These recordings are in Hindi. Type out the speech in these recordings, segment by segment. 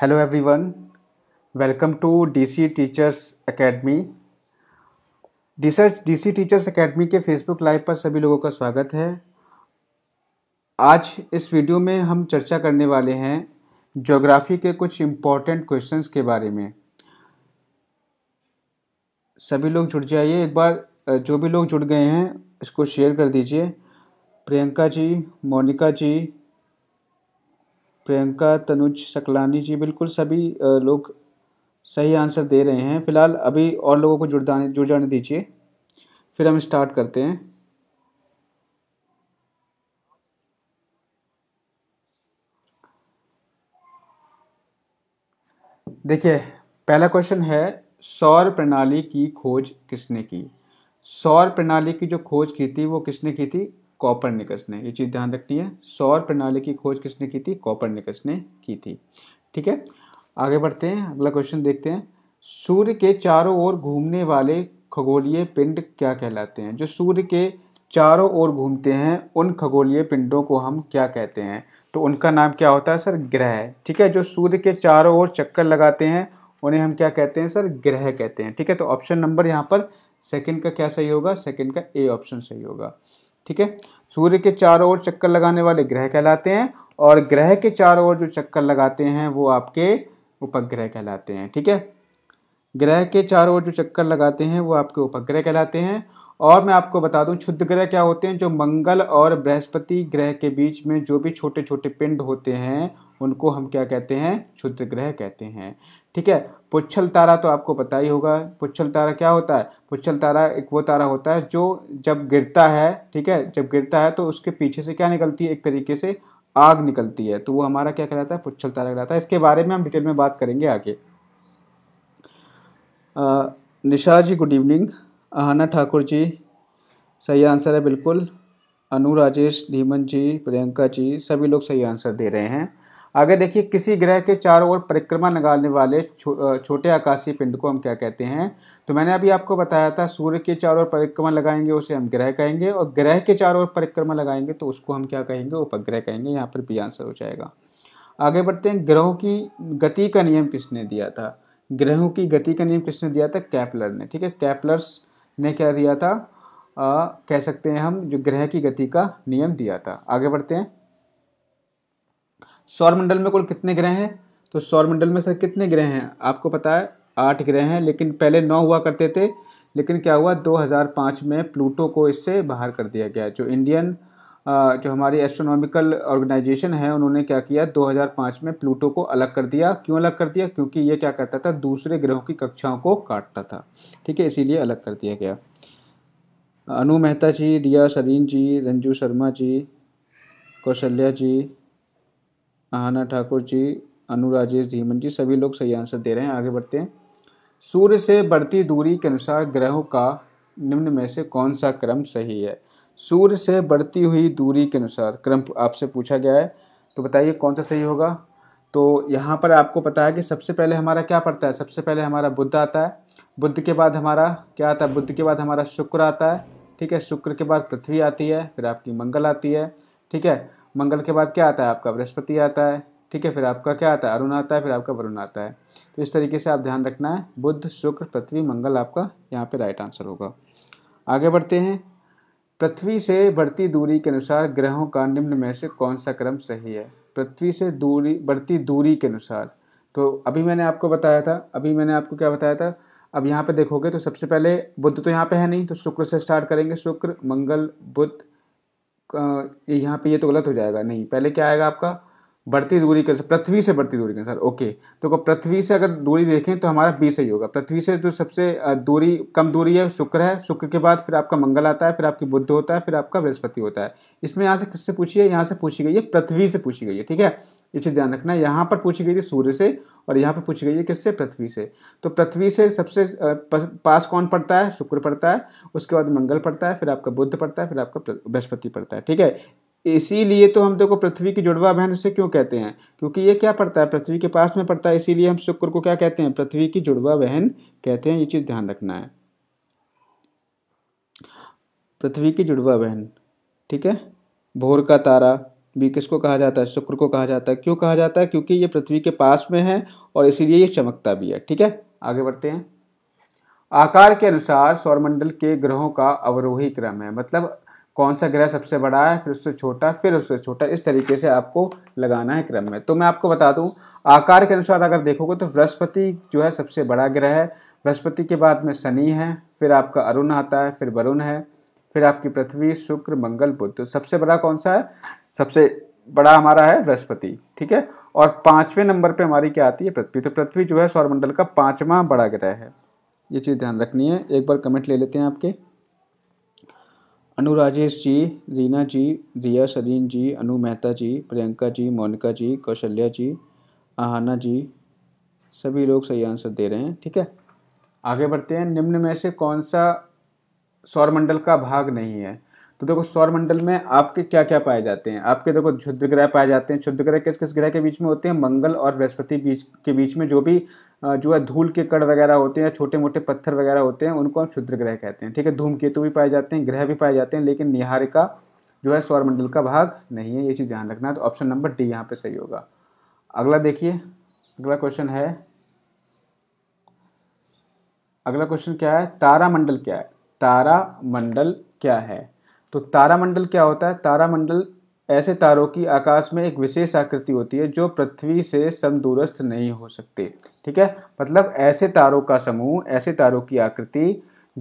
hello everyone welcome to DC teachers academy D DC teachers academy के फेसबुक लाइव पर सभी लोगों का स्वागत है आज इस वीडियो में हम चर्चा करने वाले हैं ज्योग्राफी के कुछ इम्पोर्टेंट क्वेश्चंस के बारे में सभी लोग जुड़ जाइए एक बार जो भी लोग जुड़ गए हैं इसको शेयर कर दीजिए प्रियंका जी मोनिका जी प्रियंका तनुज सकलानी जी बिल्कुल सभी लोग सही आंसर दे रहे हैं फिलहाल अभी और लोगों को जुड़ जाने जुड़ जाने दीजिए फिर हम स्टार्ट करते हैं देखिए पहला क्वेश्चन है सौर प्रणाली की खोज किसने की सौर प्रणाली की जो खोज की थी वो किसने की थी कॉपर निकस ने ये चीज़ ध्यान रखनी है सौर प्रणाली की खोज किसने की थी कॉपर निकस ने की थी ठीक है आगे बढ़ते हैं अगला क्वेश्चन देखते हैं सूर्य के चारों ओर घूमने वाले खगोलीय पिंड क्या कहलाते हैं जो सूर्य के चारों ओर घूमते हैं उन खगोलीय पिंडों को हम क्या कहते हैं तो उनका नाम क्या होता है सर ग्रह ठीक है जो सूर्य के चारों ओर चक्कर लगाते हैं उन्हें हम क्या कहते हैं सर ग्रह कहते हैं ठीक है तो ऑप्शन नंबर यहाँ पर सेकंड का क्या सही होगा सेकंड का ए ऑप्शन सही होगा ठीक है सूर्य के चारों ओर चक्कर लगाने वाले ग्रह कहलाते हैं और ग्रह के चारों ओर जो चक्कर लगाते हैं वो आपके उपग्रह कहलाते हैं ठीक है ग्रह के चारों ओर जो चक्कर लगाते हैं वो आपके उपग्रह कहलाते हैं और मैं आपको बता दूं क्षुद्र ग्रह क्या होते हैं जो मंगल और बृहस्पति ग्रह के बीच में जो भी छोटे छोटे पिंड होते हैं उनको हम क्या कहते हैं क्षुद्र ग्रह कहते हैं ठीक है पुच्छल तारा तो आपको पता ही होगा पुच्छल तारा क्या होता है पुच्छल तारा एक वो तारा होता है जो जब गिरता है ठीक है जब गिरता है तो उसके पीछे से क्या निकलती है एक तरीके से आग निकलती है तो वो हमारा क्या कहलाता है पुच्छल तारा कहलाता है इसके बारे में हम डिटेल में बात करेंगे आगे निशा जी गुड इवनिंग अहाना ठाकुर जी सही आंसर है बिल्कुल अनु राजेश धीमन जी प्रियंका जी सभी लोग सही आंसर दे रहे हैं आगे देखिए किसी ग्रह के चारों ओर परिक्रमा लगाने वाले छो, छोटे आकाशीय पिंड को हम क्या कहते हैं तो मैंने अभी आपको बताया था सूर्य के चारों ओर परिक्रमा लगाएंगे उसे हम ग्रह कहेंगे और ग्रह के चारों ओर परिक्रमा लगाएंगे तो उसको हम क्या कहेंगे उपग्रह कहेंगे यहाँ पर भी आंसर हो जाएगा आगे बढ़ते हैं ग्रहों की गति का नियम किसने दिया था ग्रहों की गति का नियम किसने दिया था कैपलर ने ठीक है कैपलर्स ने क्या दिया था आ, कह सकते हैं हम जो ग्रह की गति का नियम दिया था आगे बढ़ते हैं सौरमंडल में कुल कितने ग्रह हैं तो सौरमंडल में सर कितने ग्रह हैं आपको पता है आठ ग्रह हैं लेकिन पहले नौ हुआ करते थे लेकिन क्या हुआ 2005 में प्लूटो को इससे बाहर कर दिया गया जो इंडियन जो हमारी एस्ट्रोनॉमिकल ऑर्गेनाइजेशन है उन्होंने क्या किया 2005 में प्लूटो को अलग कर दिया क्यों अलग कर दिया क्योंकि ये क्या करता था दूसरे ग्रहों की कक्षाओं को काटता था ठीक है इसीलिए अलग कर दिया गया अनु मेहता जी रिया सरीन जी रंजू शर्मा जी कौशल्या जी आहना ठाकुर जी अनु राजेश धीमन जी सभी लोग सही आंसर दे रहे हैं आगे बढ़ते हैं सूर्य से बढ़ती दूरी के अनुसार ग्रहों का निम्न में से कौन सा क्रम सही है सूर्य से बढ़ती हुई दूरी के अनुसार क्रम आपसे पूछा गया है तो बताइए कौन सा सही होगा तो यहाँ पर आपको पता है कि सबसे पहले हमारा क्या पड़ता है सबसे पहले हमारा बुद्ध आता है बुद्ध के बाद हमारा क्या आता है बुद्ध के बाद हमारा शुक्र आता है ठीक है शुक्र के बाद पृथ्वी आती है फिर आपकी मंगल आती है ठीक है मंगल के बाद क्या आता है आपका बृहस्पति आता है ठीक है फिर आपका क्या आता है अरुण आता है फिर आपका वरुण आता है तो इस तरीके से आप ध्यान रखना है बुद्ध शुक्र पृथ्वी मंगल आपका यहाँ पे राइट आंसर होगा आगे बढ़ते हैं पृथ्वी से बढ़ती दूरी के अनुसार ग्रहों का निम्न में से कौन सा क्रम सही है पृथ्वी से दूरी बढ़ती दूरी के अनुसार तो अभी मैंने आपको बताया था अभी मैंने आपको क्या बताया था अब यहाँ पे देखोगे तो सबसे पहले बुद्ध तो यहाँ पे है नहीं तो शुक्र से स्टार्ट करेंगे शुक्र मंगल बुद्ध यहाँ पे ये तो गलत हो जाएगा नहीं पहले क्या आएगा आपका बढ़ती दूरी के पृथ्वी से बढ़ती दूरी के अनुसार ओके तो पृथ्वी से अगर दूरी देखें तो हमारा बी सही होगा पृथ्वी से जो तो सबसे दूरी कम दूरी है शुक्र है शुक्र के बाद फिर आपका मंगल आता है फिर आपकी बुद्ध होता है फिर आपका बृहस्पति होता है इसमें यहाँ से किससे पूछी है यहाँ से पूछी गई है पृथ्वी से पूछी गई है ठीक है ये चीज़ ध्यान रखना है यहाँ पर पूछी गई थी सूर्य से और यहाँ पर पूछी गई है किससे पृथ्वी से तो पृथ्वी से सबसे पास कौन पड़ता है शुक्र पड़ता है उसके बाद मंगल पड़ता है फिर आपका बुद्ध पड़ता है फिर आपका बृहस्पति पड़ता है ठीक है इसीलिए तो हम देखो पृथ्वी की जुड़वा बहन उसे क्यों कहते हैं क्योंकि ये क्या पड़ता है पृथ्वी के पास में पड़ता है इसीलिए हम शुक्र को क्या कहते हैं पृथ्वी की जुड़वा बहन कहते हैं ये चीज़ ध्यान रखना है पृथ्वी की जुड़वा बहन ठीक है भोर का तारा भी किसको कहा जाता है शुक्र को कहा जाता है क्यों कहा जाता है क्योंकि ये पृथ्वी के पास में है और इसीलिए ये चमकता भी है ठीक है आगे बढ़ते हैं आकार के अनुसार सौरमंडल के ग्रहों का अवरोही क्रम है मतलब कौन सा ग्रह सबसे बड़ा है फिर उससे छोटा फिर उससे छोटा इस तरीके से आपको लगाना है क्रम में तो मैं आपको बता दूं आकार के अनुसार अगर देखोगे तो बृहस्पति जो है सबसे बड़ा ग्रह है बृहस्पति के बाद में शनि है फिर आपका अरुण आता है फिर वरुण है फिर आपकी पृथ्वी शुक्र मंगल बुद्ध तो सबसे बड़ा कौन सा है सबसे बड़ा हमारा है बृहस्पति ठीक है और पाँचवें नंबर पर हमारी क्या आती है पृथ्वी तो पृथ्वी जो है सौरमंडल का पाँचवा बड़ा ग्रह है ये चीज़ ध्यान रखनी है एक बार कमेंट ले लेते हैं आपके अनु राजेश जी रीना जी रिया सरीन जी अनु मेहता जी प्रियंका जी मोनिका जी कौशल्या जी आहाना जी सभी लोग सही आंसर दे रहे हैं ठीक है आगे बढ़ते हैं निम्न में से कौन सा सौरमंडल का भाग नहीं है तो देखो सौरमंडल में आपके क्या क्या पाए जाते हैं आपके देखो क्षुद्र ग्रह पाए जाते हैं क्षुद्र ग्रह किस किस ग्रह के बीच में होते हैं मंगल और बृहस्पति बीच के बीच में जो भी जो है धूल के कण वगैरह होते हैं छोटे मोटे पत्थर वगैरह होते हैं उनको हम क्षुद्र ग्रह कहते हैं ठीक है धूमकेतु भी पाए जाते हैं ग्रह भी पाए जाते हैं लेकिन निहारिका जो है सौरमंडल का भाग नहीं है ये चीज़ ध्यान रखना है तो ऑप्शन नंबर डी यहाँ पे सही होगा अगला देखिए अगला क्वेश्चन है अगला क्वेश्चन क्या है तारामंडल क्या है तारामंडल क्या है तो तारामंडल क्या होता है तारामंडल ऐसे तारों की आकाश में एक विशेष आकृति होती है जो पृथ्वी से समदूरस्थ नहीं हो सकते ठीक है मतलब ऐसे तारों का समूह ऐसे तारों की आकृति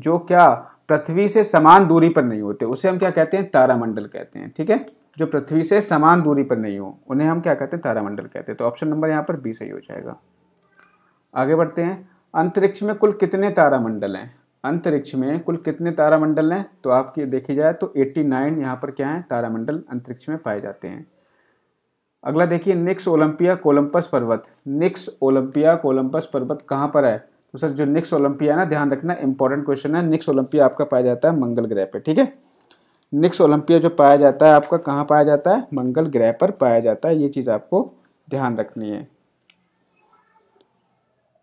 जो क्या पृथ्वी से समान दूरी पर नहीं होते उसे हम क्या कहते हैं तारामंडल कहते हैं ठीक है जो पृथ्वी से समान दूरी पर नहीं हो उन्हें हम क्या कहते हैं तारामंडल कहते हैं तो ऑप्शन नंबर यहाँ पर बी सही हो जाएगा आगे बढ़ते हैं अंतरिक्ष में कुल कितने तारामंडल हैं अंतरिक्ष में कुल कितने तारामंडल हैं तो आपकी देखी जाए तो 89 नाइन यहाँ पर क्या है तारामंडल अंतरिक्ष में पाए जाते हैं अगला देखिए निक्स ओलंपिया कोलंपस पर्वत निक्स ओलंपिया कोलंपस पर्वत कहाँ पर है तो सर जो निक्स ओलंपिया ना ध्यान रखना इंपॉर्टेंट क्वेश्चन है निक्स ओलंपिया आपका पाया जाता है मंगल ग्रह पर ठीक है निक्स ओलंपिया जो पाया जाता है आपका कहाँ पाया जाता है मंगल ग्रह पर पाया जाता है ये चीज़ आपको ध्यान रखनी है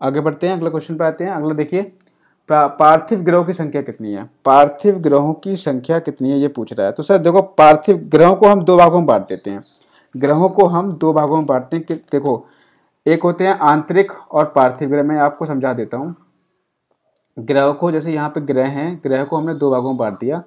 आगे बढ़ते हैं अगला क्वेश्चन पर आते हैं अगला देखिए पार्थिव ग्रहों की संख्या कितनी है पार्थिव ग्रहों की संख्या कितनी है ये पूछ रहा है तो सर देखो पार्थिव ग्रहों को हम दो भागों में बांट देते हैं ग्रहों को हम दो भागों में बांटते हैं कि देखो एक होते हैं आंतरिक और पार्थिव ग्रह मैं आपको समझा देता हूँ ग्रहों को जैसे यहाँ पे ग्रह हैं ग्रह को हमने दो भागों में बांट दिया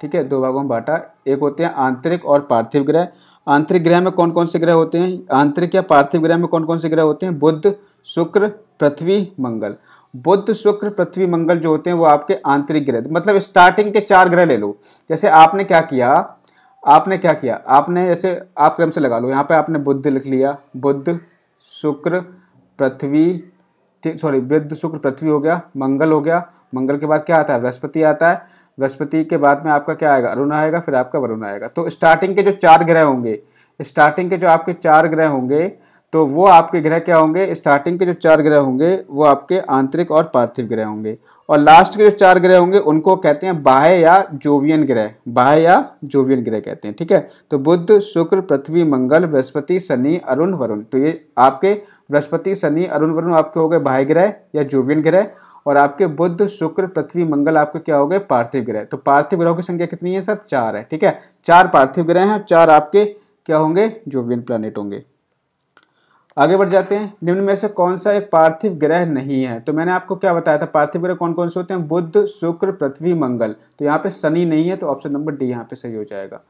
ठीक है दो भागों में बांटा एक होते हैं आंतरिक और पार्थिव ग्रह आंतरिक ग्रह में कौन कौन से ग्रह होते हैं आंतरिक या पार्थिव ग्रह में कौन कौन से ग्रह होते हैं बुद्ध शुक्र पृथ्वी मंगल बुद्ध शुक्र पृथ्वी मंगल जो होते हैं वो आपके आंतरिक ग्रह मतलब स्टार्टिंग के चार ग्रह ले लो जैसे आपने क्या किया आपने क्या किया आपने जैसे आप क्रम से लगा लो यहाँ पे आपने बुद्ध लिख लिया बुद्ध शुक्र पृथ्वी ठीक सॉरी बुद्ध शुक्र पृथ्वी हो गया मंगल हो गया मंगल के बाद क्या आता है बृहस्पति आता है बृहस्पति के बाद में आपका क्या आएगा अरुण आएगा फिर आपका वरुण आएगा तो स्टार्टिंग के जो चार ग्रह होंगे स्टार्टिंग के जो आपके चार ग्रह होंगे तो वो आपके ग्रह क्या होंगे स्टार्टिंग के जो चार ग्रह होंगे वो आपके आंतरिक और पार्थिव ग्रह होंगे और लास्ट के जो चार ग्रह होंगे उनको कहते हैं बाह्य या जोवियन ग्रह बाह्य या जोवियन ग्रह कहते हैं ठीक है तो बुद्ध शुक्र पृथ्वी मंगल बृहस्पति शनि अरुण वरुण तो ये आपके बृहस्पति शनि अरुण वरुण आपके हो गए बाह्य ग्रह या जोवियन ग्रह और आपके बुद्ध शुक्र पृथ्वी मंगल आपके क्या हो गए पार्थिव ग्रह तो पार्थिव ग्रहों की संख्या कितनी है सर चार है ठीक है चार पार्थिव ग्रह हैं चार आपके क्या होंगे जोवियन प्लानिट होंगे आगे बढ़ जाते हैं निम्न में से कौन सा एक पार्थिव ग्रह नहीं है तो मैंने आपको क्या बताया था पार्थिव ग्रह कौन कौन से होते हैं बुद्ध शुक्र पृथ्वी मंगल तो यहाँ पे शनि नहीं है तो ऑप्शन नंबर डी यहाँ पे सही हो जाएगा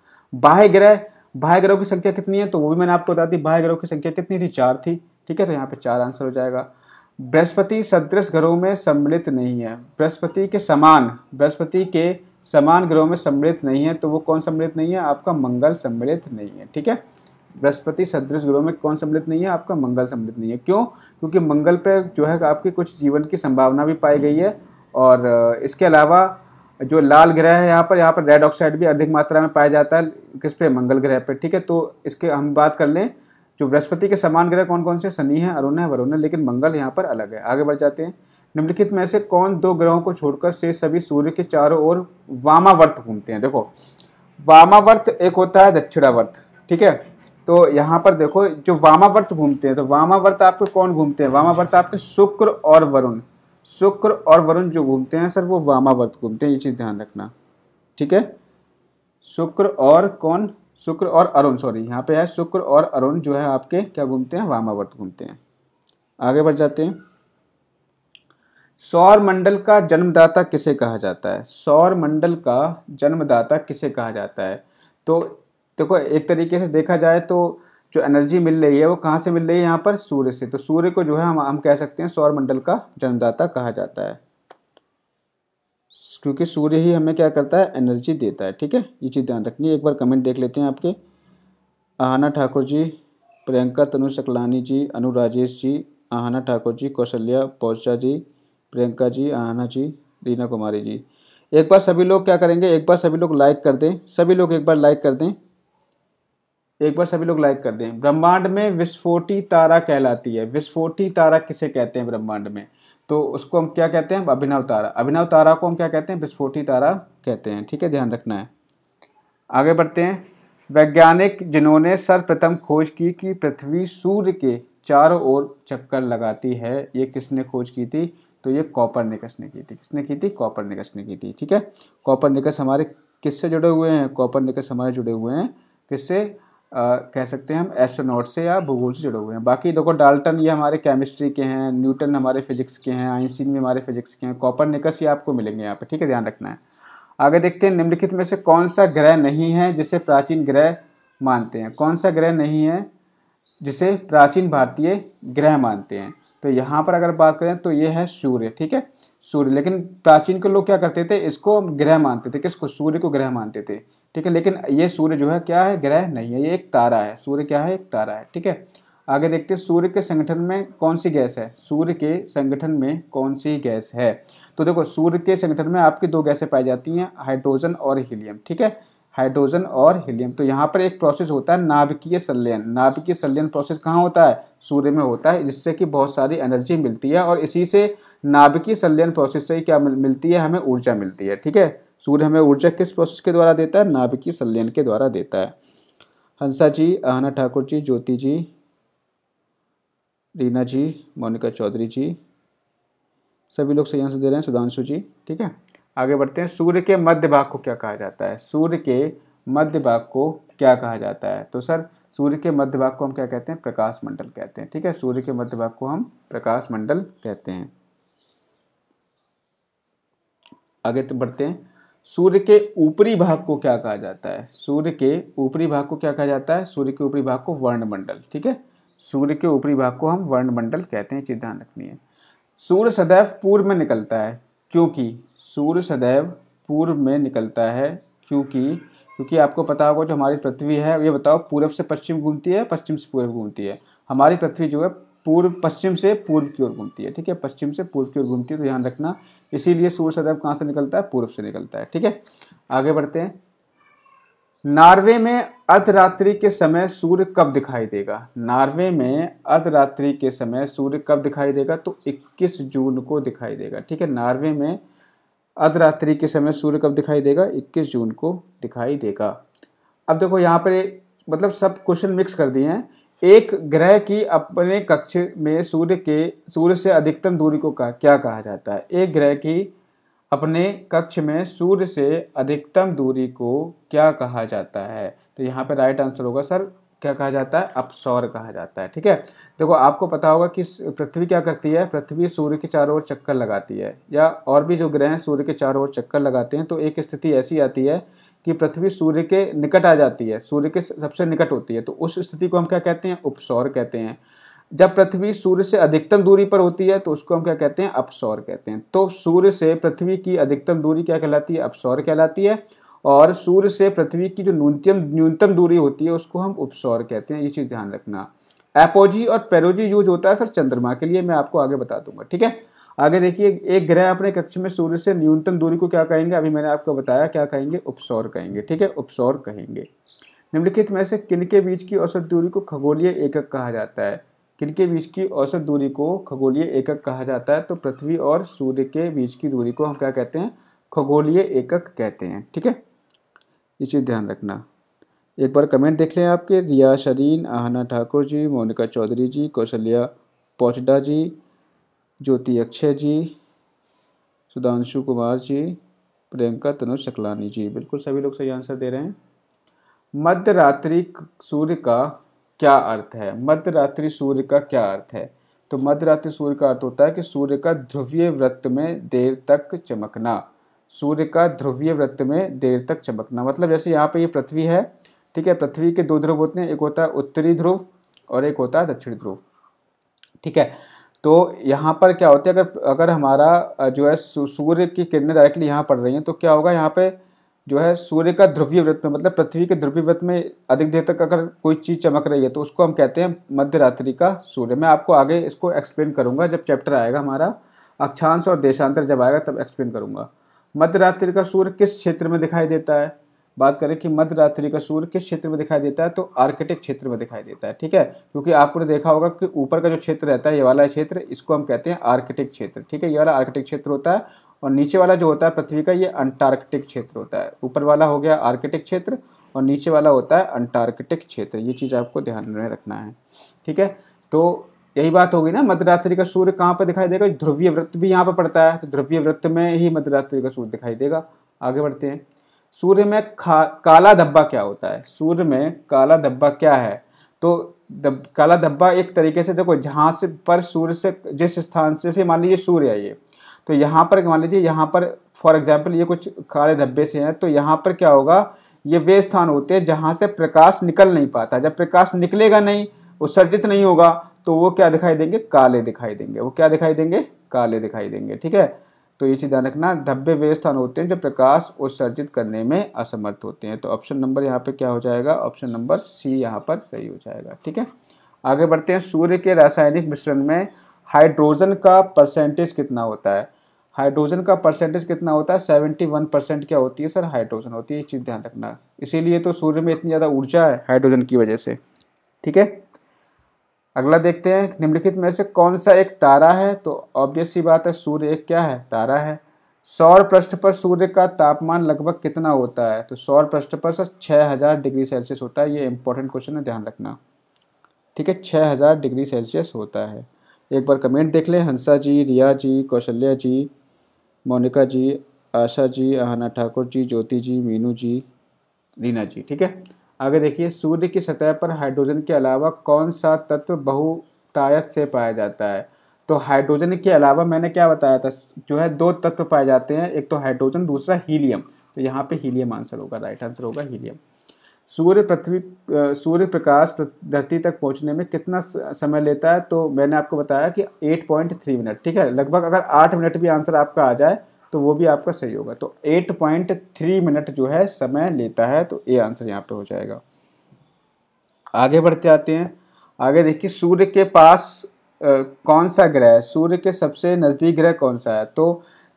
बाह्य ग्रह बाह्य ग्रहों की संख्या कितनी है तो वो भी मैंने आपको बता दी बाह्य ग्रहों की संख्या कितनी थी चार थी ठीक है तो यहाँ पे चार आंसर हो जाएगा बृहस्पति सदृश ग्रहों में सम्मिलित नहीं है बृहस्पति के समान बृहस्पति के समान ग्रहों में सम्मिलित नहीं है तो वो कौन सम्मिलित नहीं है आपका मंगल सम्मिलित नहीं है ठीक है बृहस्पति सदृश ग्रहों में कौन सम्मिलित नहीं है आपका मंगल सम्मिलित नहीं है क्यों क्योंकि मंगल पे जो है आपकी कुछ जीवन की संभावना भी पाई गई है और इसके अलावा जो लाल ग्रह है यहाँ पर यहाँ पर रेड ऑक्साइड भी अधिक मात्रा में पाया जाता है किस पे मंगल ग्रह पे ठीक है तो इसके हम बात कर लें जो बृहस्पति के समान ग्रह कौन कौन से शनि है अरुण है वरुण है लेकिन मंगल यहाँ पर अलग है आगे बढ़ जाते हैं निम्नलिखित में से कौन दो ग्रहों को छोड़कर से सभी सूर्य के चारों ओर वामावर्त घूमते हैं देखो वामावर्त एक होता है दक्षिणावर्त ठीक है तो यहाँ पर देखो जो वामावर्त घूमते हैं तो वामावर्त आपके कौन घूमते हैं वामावर्त आपके शुक्र और वरुण शुक्र और वरुण जो घूमते हैं सर वो वामावर्त घूमते हैं ये चीज़ ध्यान रखना ठीक है शुक्र और कौन शुक्र और अरुण सॉरी यहाँ पे है शुक्र और अरुण जो है आपके क्या घूमते हैं वामावर्त घूमते हैं आगे बढ़ जाते हैं सौर मंडल का जन्मदाता किसे कहा जाता है सौर मंडल का जन्मदाता किसे कहा जाता है तो देखो एक तरीके से देखा जाए तो जो एनर्जी मिल रही है वो कहाँ से मिल रही है यहाँ पर सूर्य से तो सूर्य को जो है हम हम कह सकते हैं सौर मंडल का जन्मदाता कहा जाता है क्योंकि सूर्य ही हमें क्या करता है एनर्जी देता है ठीक है ये चीज़ ध्यान रखनी है एक बार कमेंट देख लेते हैं आपके आहना ठाकुर जी प्रियंका तनु सकलानी जी अनु राजेश जी आहना ठाकुर जी कौशल्या पौषा जी प्रियंका जी आहना जी रीना कुमारी जी एक बार सभी लोग क्या करेंगे एक बार सभी लोग लाइक कर दें सभी लोग एक बार लाइक कर दें एक बार सभी लोग लाइक कर दें ब्रह्मांड में विस्फोटी तारा कहलाती है विस्फोटी तारा किसे कहते हैं ब्रह्मांड में तो उसको हम क्या कहते हैं अभिनव तारा अभिनव तारा को हम क्या कहते हैं विस्फोटी तारा कहते हैं ठीक है ध्यान रखना है आगे बढ़ते हैं वैज्ञानिक जिन्होंने सर्वप्रथम खोज की कि पृथ्वी सूर्य के चारों ओर चक्कर लगाती है ये किसने खोज की थी तो ये कॉपर निकस ने की थी किसने की थी कॉपर निकस ने की थी ठीक है कॉपर निकस हमारे किससे जुड़े हुए हैं कॉपर निकस हमारे जुड़े हुए हैं किससे आ, कह सकते हैं हम एस्ट्रोनॉट से या भूगोल से जुड़े हुए हैं बाकी देखो डाल्टन ये हमारे केमिस्ट्री के हैं न्यूटन हमारे फिजिक्स के हैं आइंस्टीन भी हमारे फिजिक्स के हैं कॉपर निकस ये आपको मिलेंगे यहाँ पर ठीक है ध्यान रखना है आगे देखते हैं निम्नलिखित में से कौन सा ग्रह नहीं है जिसे प्राचीन ग्रह मानते हैं कौन सा ग्रह नहीं है जिसे प्राचीन भारतीय ग्रह मानते हैं तो यहाँ पर अगर बात करें तो ये है सूर्य ठीक है सूर्य लेकिन प्राचीन के लोग क्या करते थे इसको ग्रह मानते थे किसको सूर्य को ग्रह मानते थे ठीक है लेकिन ये सूर्य जो है क्या है ग्रह नहीं है ये एक तारा है सूर्य क्या है एक तारा है ठीक है आगे देखते हैं सूर्य के संगठन में कौन सी गैस है सूर्य के संगठन में कौन सी गैस है तो देखो सूर्य के संगठन में आपकी दो गैसें पाई जाती हैं हाइड्रोजन और हीलियम ठीक है हाइड्रोजन और हीलियम तो यहाँ पर एक प्रोसेस होता है नाभिकीय संलयन नाभिकीय संलयन प्रोसेस कहाँ होता है सूर्य में होता है जिससे कि बहुत सारी एनर्जी मिलती है और इसी से नाभिकीय संलयन प्रोसेस से क्या मिलती है हमें ऊर्जा मिलती है ठीक है सूर्य हमें ऊर्जा किस प्रोसेस के द्वारा देता है नाभ की संलयन के द्वारा देता है हंसा जी आहना ठाकुर जी ज्योति जी रीना जी मोनिका चौधरी जी सभी लोग सही आंसर दे रहे हैं सुधांशु जी ठीक है आगे बढ़ते हैं सूर्य के मध्य भाग को क्या कहा जाता है सूर्य के मध्य भाग को क्या कहा जाता है तो सर सूर्य के मध्य भाग को हम क्या कहते हैं प्रकाश मंडल कहते हैं ठीक है सूर्य के मध्य भाग को हम प्रकाश मंडल कहते हैं आगे तो बढ़ते हैं सूर्य के ऊपरी भाग को क्या कहा जाता है सूर्य के ऊपरी भाग को क्या कहा जाता है सूर्य के ऊपरी भाग को वर्णमंडल ठीक है सूर्य के ऊपरी भाग को हम वर्णमंडल कहते हैं चीज ध्यान रखनी है सूर्य सदैव पूर्व में निकलता है क्योंकि सूर्य सदैव पूर्व में निकलता है क्योंकि क्योंकि आपको पता होगा जो हमारी पृथ्वी है ये बताओ पूर्व से पश्चिम घूमती है पश्चिम से पूर्व घूमती है हमारी पृथ्वी जो है पूर्व पश्चिम से पूर्व की ओर घूमती है ठीक है पश्चिम से पूर्व की ओर घूमती है तो ध्यान रखना इसीलिए सूर्य सदैव कहां से निकलता है पूर्व से निकलता है ठीक है आगे बढ़ते हैं नार्वे में अर्धरात्रि के समय सूर्य कब दिखाई देगा नार्वे में अर्धरात्रि के समय सूर्य कब दिखाई देगा तो 21 जून को दिखाई देगा ठीक है नार्वे में अर्धरात्रि के समय सूर्य कब दिखाई देगा 21 जून को दिखाई देगा अब देखो यहाँ पर मतलब सब क्वेश्चन मिक्स कर दिए हैं एक ग्रह की अपने कक्ष में सूर्य के सूर्य से अधिकतम दूरी को कहा क्या कहा जाता है एक ग्रह की अपने कक्ष में सूर्य से अधिकतम दूरी को क्या कहा जाता है तो यहाँ पे राइट आंसर होगा सर क्या कहा जाता है अपसौर कहा जाता है ठीक है देखो आपको पता होगा कि पृथ्वी क्या करती है पृथ्वी सूर्य के चारों ओर चक्कर लगाती है या और भी जो ग्रह सूर्य के चारों ओर चक्कर लगाते हैं तो एक स्थिति ऐसी आती है कि पृथ्वी सूर्य के निकट आ जाती है सूर्य के सबसे निकट होती है तो उस स्थिति को हम क्या कहते हैं उपसौर कहते हैं जब पृथ्वी सूर्य से अधिकतम दूरी पर होती है तो उसको हम क्या कहते हैं अपसौर कहते हैं तो सूर्य से पृथ्वी की अधिकतम दूरी क्या कहलाती है अपसौर कहलाती है और सूर्य से पृथ्वी की जो न्यूनतम न्यूनतम दूरी होती है उसको हम उपसौर कहते हैं ये चीज़ ध्यान रखना एपोजी और पेरोजी यूज होता है सर चंद्रमा के लिए मैं आपको आगे बता दूंगा ठीक है आगे देखिए एक ग्रह अपने कक्ष में सूर्य से न्यूनतम दूरी को क्या कहेंगे अभी मैंने आपको बताया क्या कहेंगे उपसौर कहेंगे ठीक है उपसौर कहेंगे निम्नलिखित में से किन के बीच की औसत दूरी को खगोलीय एकक कहा जाता है किन के बीच की औसत दूरी को खगोलीय एकक कहा जाता है तो पृथ्वी और सूर्य के बीच की दूरी को हम क्या कहते हैं खगोलीय एकक कहते हैं ठीक है ये चीज़ ध्यान रखना एक बार कमेंट देख लें आपके रिया शरीन आहना ठाकुर जी मोनिका चौधरी जी कौशल्या पौचडा जी ज्योति अक्षय जी सुधांशु कुमार जी प्रियंका तनुज शक्लानी जी बिल्कुल सभी लोग सही आंसर दे रहे हैं मध्य रात्रि सूर्य का क्या अर्थ है मध्य रात्रि सूर्य का क्या अर्थ है तो मध्य रात्रि सूर्य का अर्थ होता है कि सूर्य का ध्रुवीय वृत्त में देर तक चमकना सूर्य का ध्रुवीय वृत्त में देर तक चमकना मतलब जैसे यहाँ पे ये पृथ्वी है ठीक है पृथ्वी के दो ध्रुव होते हैं एक होता है उत्तरी ध्रुव और एक होता है दक्षिण ध्रुव ठीक है तो यहाँ पर क्या होता है अगर अगर हमारा जो है सूर्य की किरणें डायरेक्टली यहाँ पड़ रही हैं तो क्या होगा यहाँ पे जो है सूर्य का ध्रुवीय वृत्त में मतलब पृथ्वी के ध्रुवीय वृत्त में अधिक देर तक अगर कोई चीज़ चमक रही है तो उसको हम कहते हैं मध्य रात्रि का सूर्य मैं आपको आगे इसको एक्सप्लेन करूँगा जब चैप्टर आएगा हमारा अक्षांश और देशांतर जब आएगा तब एक्सप्लेन करूँगा मध्य रात्रि का सूर्य किस क्षेत्र में दिखाई देता है बात करें कि मध्य रात्रि का सूर्य किस क्षेत्र में दिखाई देता है तो आर्कटिक क्षेत्र में दिखाई देता है ठीक है क्योंकि आपने देखा होगा कि ऊपर का जो क्षेत्र रहता है ये वाला क्षेत्र इसको हम कहते हैं आर्कटिक क्षेत्र ठीक है ये वाला आर्कटिक क्षेत्र होता है और नीचे वाला जो होता है पृथ्वी का ये अंटार्कटिक क्षेत्र होता है ऊपर वाला हो गया आर्कटिक क्षेत्र और नीचे वाला होता है अंटार्कटिक क्षेत्र ये चीज़ आपको ध्यान में रखना है ठीक है तो यही बात होगी ना मध्यरात्रि का सूर्य कहाँ पर दिखाई देगा ध्रुवीय वृत्त भी यहाँ पर पड़ता है तो ध्रुवीय वृत्त में ही मध्यरात्रि का सूर्य दिखाई देगा आगे बढ़ते हैं सूर्य में काला धब्बा क्या होता है सूर्य में काला धब्बा क्या है तो दब, काला धब्बा एक तरीके से देखो जहाँ से पर सूर्य से जिस स्थान से से मान लीजिए सूर्य है ये तो यहाँ पर मान लीजिए यहाँ पर फॉर एग्जाम्पल ये कुछ काले धब्बे से हैं तो यहाँ पर क्या होगा ये वे स्थान होते हैं जहाँ से प्रकाश निकल नहीं पाता जब प्रकाश निकलेगा नहीं उत्सर्जित नहीं होगा तो वो क्या दिखाई देंगे काले दिखाई देंगे वो क्या दिखाई देंगे काले दिखाई देंगे ठीक है तो ये चीज़ ध्यान रखना धब्बे वे स्थान होते हैं जो प्रकाश उत्सर्जित करने में असमर्थ होते हैं तो ऑप्शन नंबर यहाँ पे क्या हो जाएगा ऑप्शन नंबर सी यहाँ पर सही हो जाएगा ठीक है आगे बढ़ते हैं सूर्य के रासायनिक मिश्रण में हाइड्रोजन का परसेंटेज कितना होता है हाइड्रोजन का परसेंटेज कितना होता है सेवेंटी वन परसेंट क्या होती है सर हाइड्रोजन होती है ये चीज़ ध्यान रखना इसीलिए तो सूर्य में इतनी ज़्यादा ऊर्जा है हाइड्रोजन की वजह से ठीक है अगला देखते हैं निम्नलिखित में से कौन सा एक तारा है तो ऑब्वियस सी बात है सूर्य एक क्या है तारा है सौर पृष्ठ पर सूर्य का तापमान लगभग कितना होता है तो सौर पृष्ठ पर सर छः हज़ार डिग्री सेल्सियस होता है ये इंपॉर्टेंट क्वेश्चन है ध्यान रखना ठीक है छः हज़ार डिग्री सेल्सियस होता है एक बार कमेंट देख लें हंसा जी रिया जी कौशल्या जी मोनिका जी आशा जी आहना ठाकुर जी ज्योति जी मीनू जी रीना जी ठीक है आगे देखिए सूर्य की सतह पर हाइड्रोजन के अलावा कौन सा तत्व बहुतायत से पाया जाता है तो हाइड्रोजन के अलावा मैंने क्या बताया था जो है दो तत्व पाए जाते हैं एक तो हाइड्रोजन दूसरा हीलियम तो यहाँ पे हीलियम आंसर होगा राइट आंसर होगा हीलियम सूर्य पृथ्वी सूर्य प्रकाश धरती तक पहुँचने में कितना समय लेता है तो मैंने आपको बताया कि एट मिनट ठीक है लगभग अगर आठ मिनट भी आंसर आपका आ जाए तो वो भी आपका सही होगा तो 8.3 मिनट जो है समय लेता है तो ये आंसर यहाँ पे हो जाएगा आगे बढ़ते आते हैं आगे देखिए सूर्य के पास आ, कौन सा ग्रह सूर्य के सबसे नज़दीक ग्रह कौन सा है तो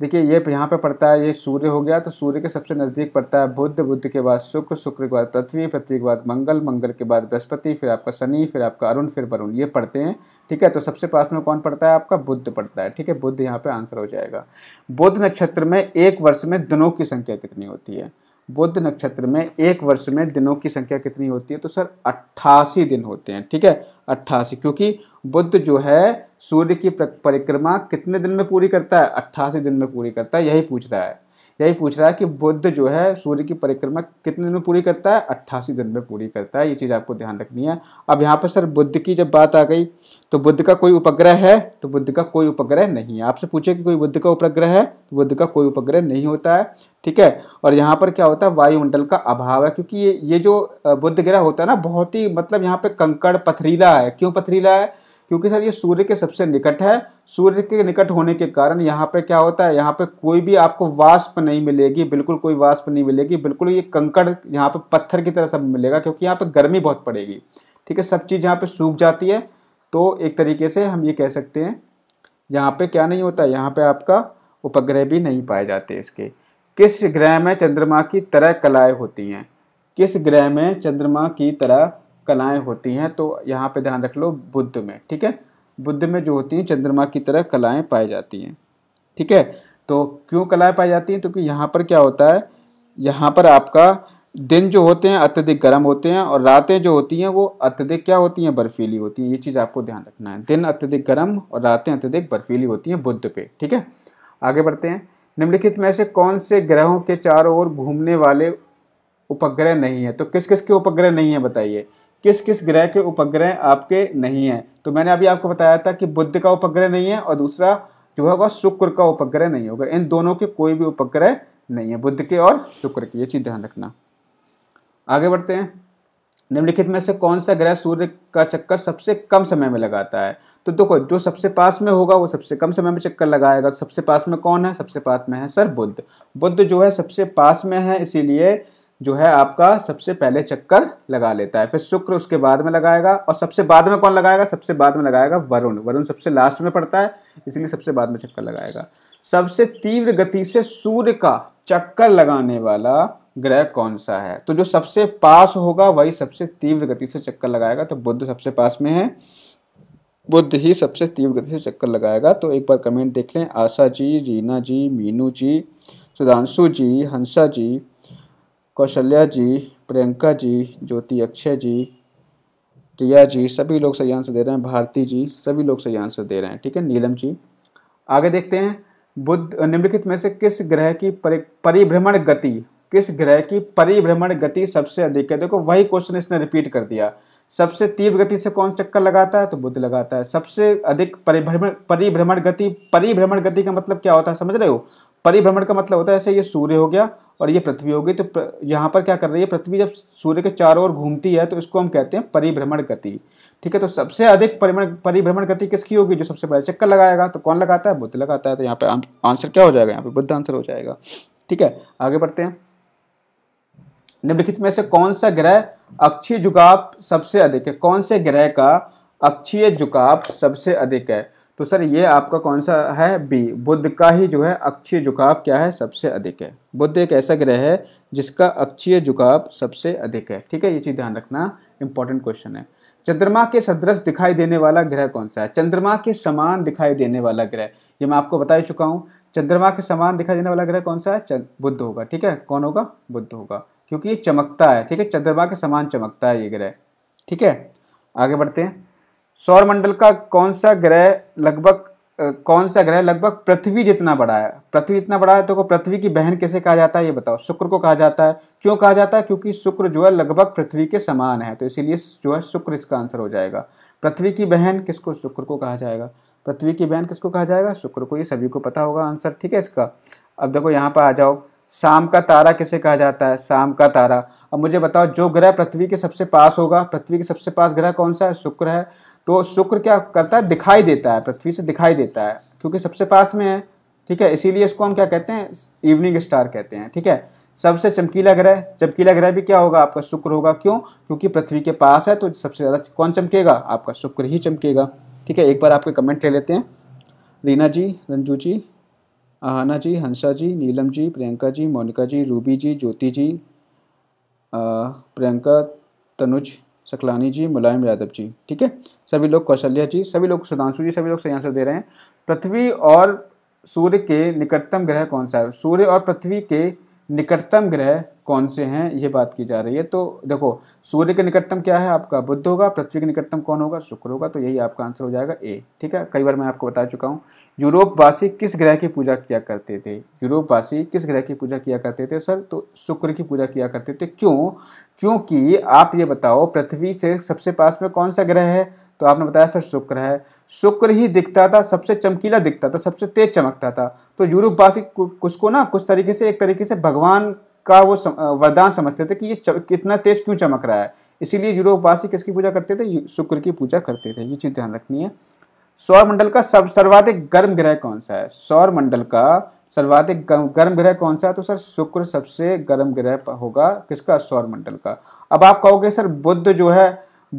देखिए ये यहाँ पे पड़ता है ये सूर्य हो गया तो सूर्य के सबसे नज़दीक पड़ता है बुद्ध बुद्ध के बाद शुक्र शुक्र के बाद पृथ्वी पृथ्वी के बाद मंगल मंगल के बाद बृहस्पति फिर आपका शनि फिर आपका अरुण फिर वरुण ये पढ़ते हैं ठीक है तो सबसे पास में कौन पड़ता है आपका बुद्ध पड़ता है ठीक है बुद्ध यहाँ पर आंसर हो जाएगा बुद्ध नक्षत्र में एक वर्ष में दिनों की संख्या कितनी होती है बुद्ध नक्षत्र में एक वर्ष में दिनों की संख्या कितनी होती है तो सर अट्ठासी दिन होते हैं ठीक है अट्ठासी क्योंकि बुद्ध जो है सूर्य की परिक्रमा कितने दिन में पूरी करता है अट्ठासी दिन में पूरी करता है यही पूछ रहा है यही पूछ रहा है कि बुद्ध जो है सूर्य की परिक्रमा कितने दिन में पूरी करता है अट्ठासी दिन में पूरी करता है ये चीज़ आपको ध्यान रखनी है अब यहाँ पर सर बुद्ध की जब बात आ गई तो बुद्ध का कोई उपग्रह है तो बुद्ध का कोई उपग्रह नहीं है आपसे पूछे कि कोई बुद्ध का उपग्रह है तो बुद्ध का कोई उपग्रह नहीं होता है ठीक है और यहाँ पर क्या होता है वायुमंडल का अभाव है क्योंकि ये ये जो बुद्ध ग्रह होता है ना बहुत ही मतलब यहाँ पे कंकड़ पथरीला है क्यों पथरीला है क्योंकि सर ये सूर्य के सबसे निकट है सूर्य के निकट होने के कारण यहाँ पे क्या होता है यहाँ पे कोई भी आपको वाष्प नहीं मिलेगी बिल्कुल कोई वाष्प नहीं मिलेगी बिल्कुल ये कंकड़ यहाँ पे पत्थर की तरह सब मिलेगा क्योंकि यहाँ पे गर्मी बहुत पड़ेगी ठीक है सब चीज़ यहाँ पे सूख जाती है तो एक तरीके से हम ये कह सकते हैं यहाँ पे क्या नहीं होता यहाँ पे आपका उपग्रह भी नहीं पाए जाते इसके किस ग्रह में चंद्रमा की तरह कलाएँ होती हैं किस ग्रह में चंद्रमा की तरह कलाएं होती हैं तो यहाँ पे ध्यान रख लो बुद्ध में ठीक है बुद्ध में जो होती हैं चंद्रमा की तरह कलाएं पाई जाती हैं ठीक है तो क्यों कलाएं पाई जाती हैं तो क्योंकि यहाँ पर क्या होता है यहाँ पर आपका दिन जो होते हैं अत्यधिक गर्म होते हैं और रातें जो होती हैं वो अत्यधिक क्या होती हैं बर्फीली होती हैं ये चीज़ आपको ध्यान रखना है दिन अत्यधिक गर्म और रातें अत्यधिक बर्फीली होती हैं बुद्ध पे ठीक है आगे बढ़ते हैं निम्नलिखित में से कौन से ग्रहों के चारों ओर घूमने वाले उपग्रह नहीं है तो किस किस के उपग्रह नहीं है बताइए किस किस ग्रह के उपग्रह आपके नहीं हैं तो मैंने अभी आपको बताया था कि बुद्ध का उपग्रह नहीं है और दूसरा जो वह शुक्र का उपग्रह नहीं होगा इन दोनों के कोई भी उपग्रह नहीं है बुद्ध के और शुक्र के ये चीज़ ध्यान रखना आगे बढ़ते हैं निम्नलिखित में से कौन सा ग्रह सूर्य का चक्कर सबसे कम समय में लगाता है तो देखो जो सबसे पास में होगा वो सबसे कम समय में चक्कर लगाएगा तो सबसे पास में कौन है सबसे पास में है सर बुद्ध बुद्ध जो है सबसे पास में है इसीलिए जो है आपका सबसे पहले चक्कर लगा लेता है फिर शुक्र उसके बाद में लगाएगा और सबसे बाद में कौन लगाएगा सबसे बाद में लगाएगा वरुण वरुण सबसे लास्ट में पड़ता है इसलिए सबसे बाद में चक्कर लगाएगा सबसे तीव्र गति से सूर्य का चक्कर लगाने वाला ग्रह कौन सा है तो जो सबसे पास होगा वही सबसे तीव्र गति से चक्कर लगाएगा तो बुद्ध सबसे पास में है बुद्ध ही सबसे तीव्र गति से चक्कर लगाएगा तो एक बार कमेंट देख लें आशा जी रीना जी मीनू जी सुधांशु जी हंसा जी कौशल्या जी प्रियंका जी ज्योति अक्षय जी प्रिया जी सभी लोग सही आंसर दे रहे हैं भारती जी सभी लोग सही आंसर दे रहे हैं ठीक है नीलम जी आगे देखते हैं बुद्ध निम्नलिखित में से किस ग्रह की परिभ्रमण गति किस ग्रह की परिभ्रमण गति सबसे अधिक है देखो वही क्वेश्चन इसने रिपीट कर दिया सबसे तीव्र गति से कौन चक्कर लगाता है तो बुद्ध लगाता है सबसे अधिक परिभ्रमण परिभ्रमण गति परिभ्रमण गति का मतलब क्या होता है समझ रहे हो परिभ्रमण का मतलब होता है जैसे ये सूर्य हो गया और ये पृथ्वी होगी तो प्र... यहाँ पर क्या कर रही है पृथ्वी जब सूर्य के चारों ओर घूमती है तो इसको हम कहते हैं परिभ्रमण गति ठीक है तो सबसे अधिक परिभ्रमण गति किसकी होगी जो सबसे पहले चक्कर लगाएगा तो कौन लगाता है बुद्ध लगाता है तो यहाँ पे आंसर क्या हो जाएगा यहाँ पे बुद्ध आंसर हो जाएगा ठीक है आगे बढ़ते हैं निम्नलिखित में से कौन सा ग्रह अक्षीय झुकाव सबसे अधिक है कौन से ग्रह का अक्षीय झुकाव सबसे अधिक है तो सर ये आपका कौन सा है बी बुद्ध का ही जो है अक्षीय झुकाव क्या है सबसे अधिक है बुद्ध एक ऐसा ग्रह है जिसका अक्षीय झुकाव सबसे अधिक है ठीक है ये चीज़ ध्यान रखना इंपॉर्टेंट क्वेश्चन है चंद्रमा के सदृश दिखाई देने वाला ग्रह कौन सा है चंद्रमा के समान दिखाई देने वाला ग्रह ये मैं आपको बता ही चुका हूँ चंद्रमा के समान दिखाई देने वाला ग्रह कौन सा है बुद्ध होगा ठीक है कौन होगा बुद्ध होगा क्योंकि ये चमकता है ठीक है चंद्रमा के समान चमकता है ये ग्रह ठीक है आगे बढ़ते हैं सौरमंडल का कौन सा ग्रह लगभग कौन सा ग्रह लगभग पृथ्वी जितना बड़ा है पृथ्वी इतना बड़ा है तो को पृथ्वी की बहन कैसे कहा जाता है ये बताओ शुक्र को कहा जाता है क्यों कहा जाता है क्योंकि शुक्र जो है लगभग पृथ्वी के समान है तो इसीलिए जो है शुक्र इसका आंसर हो जाएगा पृथ्वी की बहन किसको शुक्र को कहा जाएगा पृथ्वी की बहन किसको कहा जाएगा शुक्र को ये सभी को पता होगा आंसर ठीक है इसका अब देखो यहाँ पर आ जाओ शाम का तारा किसे कहा जाता है शाम का तारा अब मुझे बताओ जो ग्रह पृथ्वी के सबसे पास होगा पृथ्वी के सबसे पास ग्रह कौन सा है शुक्र है तो शुक्र क्या करता है दिखाई देता है पृथ्वी से दिखाई देता है क्योंकि सबसे पास में है ठीक है इसीलिए इसको हम क्या कहते हैं इवनिंग स्टार कहते हैं ठीक है सबसे चमकीला ग्रह चमकीला ग्रह भी क्या होगा आपका शुक्र होगा क्यों क्योंकि पृथ्वी के पास है तो सबसे ज़्यादा कौन चमकेगा आपका शुक्र ही चमकेगा ठीक है एक बार आपके कमेंट ले लेते हैं रीना जी रंजू जी आहाना जी हंसा जी नीलम जी प्रियंका जी मोनिका जी रूबी जी ज्योति जी प्रियंका तनुज सकलानी जी मुलायम यादव जी ठीक है सभी लोग कौशल्या जी सभी लोग सुधांशु जी सभी लोग सही आंसर दे रहे हैं पृथ्वी और सूर्य के निकटतम ग्रह कौन सा है सूर्य और पृथ्वी के निकटतम ग्रह कौन से हैं ये बात की जा रही है तो देखो सूर्य के निकटतम क्या है आपका बुद्ध होगा पृथ्वी के निकटतम कौन होगा शुक्र होगा तो यही आपका आंसर हो जाएगा ए ठीक है कई बार मैं आपको बता चुका हूँ यूरोपवासी किस ग्रह की पूजा किया करते थे यूरोपवासी किस ग्रह की पूजा किया करते थे सर तो शुक्र की पूजा किया करते थे क्यों क्योंकि आप ये बताओ पृथ्वी से सबसे पास में कौन सा ग्रह है तो आपने बताया सर शुक्र है शुक्र ही दिखता था सबसे चमकीला दिखता था सबसे तेज चमकता था तो यूरोपवासी कुछ को ना कुछ तरीके से एक तरीके से भगवान का वो सम, वरदान समझते थे कि ये कितना तेज क्यों चमक रहा है इसीलिए यूरोपवासी किसकी पूजा करते थे शुक्र की पूजा करते थे ये चीज़ ध्यान रखनी है सौर मंडल का सब सर्वाधिक गर्म ग्रह कौन सा है सौर मंडल का सर्वाधिक गर्म ग्रह कौन सा है तो सर शुक्र सबसे गर्म ग्रह होगा किसका सौर मंडल का अब आप कहोगे सर बुद्ध जो है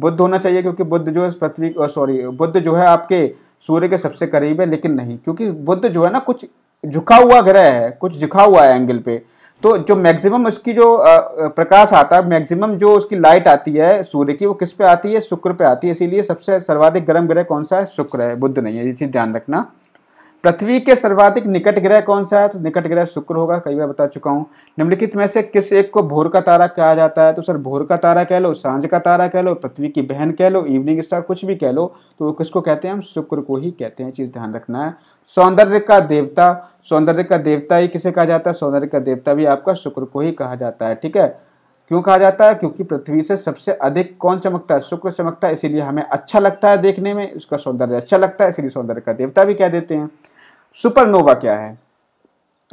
बुद्ध होना चाहिए क्योंकि बुद्ध जो है पृथ्वी सॉरी बुद्ध जो है आपके सूर्य के सबसे करीब है लेकिन नहीं क्योंकि बुद्ध जो है ना कुछ झुका हुआ ग्रह है कुछ झुका हुआ है एंगल पे तो जो मैक्सिमम उसकी जो प्रकाश आता है मैक्सिमम जो उसकी लाइट आती है सूर्य की वो किस पे आती है शुक्र पे आती है इसीलिए सबसे सर्वाधिक गर्म ग्रह कौन सा है शुक्र है बुद्ध नहीं है ये चीज़ ध्यान रखना पृथ्वी के सर्वाधिक निकट ग्रह कौन सा है तो निकट ग्रह शुक्र होगा कई बार बता चुका हूँ निम्नलिखित में से किस एक को भोर का तारा कहा जाता है तो सर भोर का तारा कह लो सांझ का तारा कह लो पृथ्वी की बहन कह लो इवनिंग स्टार कुछ भी कह लो तो वो किसको कहते हैं हम शुक्र को ही कहते हैं चीज़ ध्यान रखना है सौंदर्य का देवता सौंदर्य का देवता ही किसे कहा जाता है सौंदर्य का देवता भी आपका शुक्र को ही कहा जाता है ठीक है क्यों कहा जाता है क्योंकि पृथ्वी से सबसे अधिक कौन चमकता है शुक्र चमकता है इसीलिए हमें अच्छा लगता है देखने में उसका सौंदर्य अच्छा लगता है इसीलिए सौंदर्य का देवता भी कह देते हैं सुपरनोवा क्या है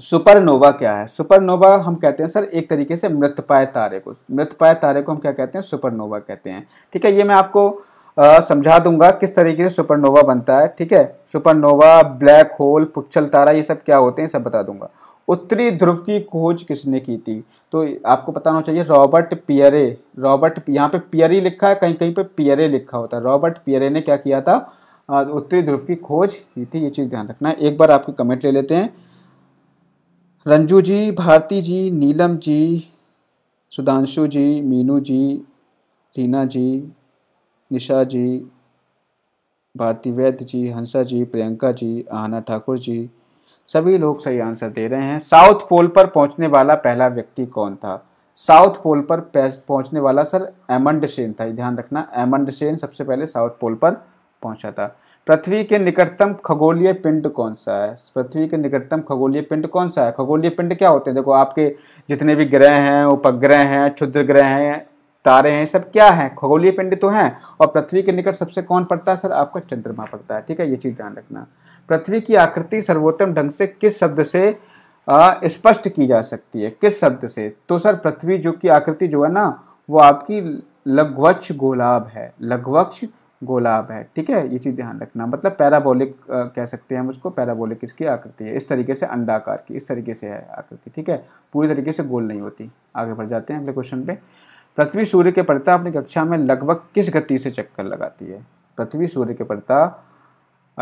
सुपरनोवा क्या है सुपरनोवा हम कहते हैं सर एक तरीके से मृतपाय तारे को मृतपाय तारे को हम क्या कहते हैं सुपरनोवा कहते हैं ठीक है ये मैं आपको समझा दूंगा किस तरीके से सुपरनोवा बनता है ठीक है सुपरनोवा ब्लैक होल पुच्छल तारा ये सब क्या होते हैं सब बता दूंगा उत्तरी ध्रुव की खोज किसने की थी तो आपको पता होना चाहिए रॉबर्ट पियरे रॉबर्ट यहाँ पे पियरी लिखा है कहीं कहीं पे पियरे लिखा होता है रॉबर्ट पियरे ने क्या किया था उत्तरी ध्रुव की खोज की थी ये चीज़ ध्यान रखना है एक बार आपके कमेंट ले लेते हैं रंजू जी भारती जी नीलम जी सुधांशु जी मीनू जी रीना जी निशा जी भारती वैद्य जी हंसा जी प्रियंका जी आहना ठाकुर जी सभी लोग सही आंसर दे रहे हैं साउथ पोल पर पहुंचने वाला पहला व्यक्ति कौन था साउथ पोल पर पहुंचने वाला सर एमंड सेन था ध्यान रखना एमंड सेन सबसे पहले साउथ पोल पर पहुंचा था पृथ्वी के निकटतम खगोलीय पिंड कौन सा है पृथ्वी के निकटतम खगोलीय पिंड कौन सा है खगोलीय पिंड क्या होते हैं देखो आपके जितने भी ग्रह हैं उपग्रह हैं क्षुद्र ग्रह हैं तारे हैं सब क्या है खगोलीय पिंड तो हैं और पृथ्वी के निकट सबसे कौन पड़ता है सर आपका चंद्रमा पड़ता है ठीक है ये चीज़ ध्यान रखना पृथ्वी की आकृति सर्वोत्तम ढंग से किस शब्द से स्पष्ट की जा सकती है किस शब्द से तो सर पृथ्वी जो की आकृति जो है ना वो आपकी लघ्वक्ष गोलाब है लघ्वक्ष गोलाब है ठीक है ये चीज़ ध्यान रखना मतलब पैराबोलिक कह सकते हैं हम उसको पैराबोलिक इसकी आकृति है इस तरीके से अंडाकार की इस तरीके से है आकृति ठीक है पूरी तरीके से गोल नहीं होती आगे बढ़ जाते हैं अगले क्वेश्चन पे पृथ्वी सूर्य के पड़ता अपनी कक्षा में लगभग किस गति से चक्कर लगाती है पृथ्वी सूर्य के पड़ता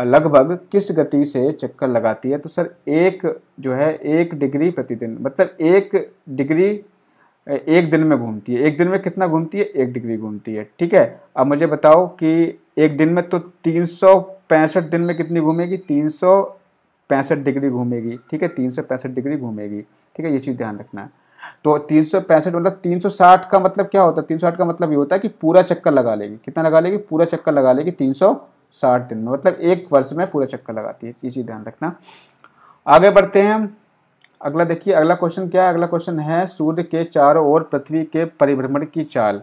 लगभग किस गति से चक्कर लगाती है तो सर एक जो है एक डिग्री प्रतिदिन मतलब एक डिग्री एक दिन में घूमती है एक दिन में कितना घूमती है एक डिग्री घूमती है ठीक है अब मुझे बताओ कि एक दिन में तो तीन दिन में कितनी घूमेगी तीन पैंसठ डिग्री घूमेगी ठीक है तीन सौ पैंसठ डिग्री घूमेगी ठीक है ये चीज़ ध्यान रखना तो तीन सौ पैंसठ मतलब तीन सौ साठ का मतलब क्या होता है तीन सौ साठ का मतलब ये होता है कि पूरा चक्कर लगा लेगी कितना लगा लेगी पूरा चक्कर लगा लेगी तीन सौ साठ दिन में मतलब एक वर्ष में पूरा चक्कर लगाती है ये चीज़ ध्यान रखना आगे बढ़ते हैं अगला देखिए अगला क्वेश्चन क्या है अगला क्वेश्चन है सूर्य के चारों ओर पृथ्वी के परिभ्रमण की चाल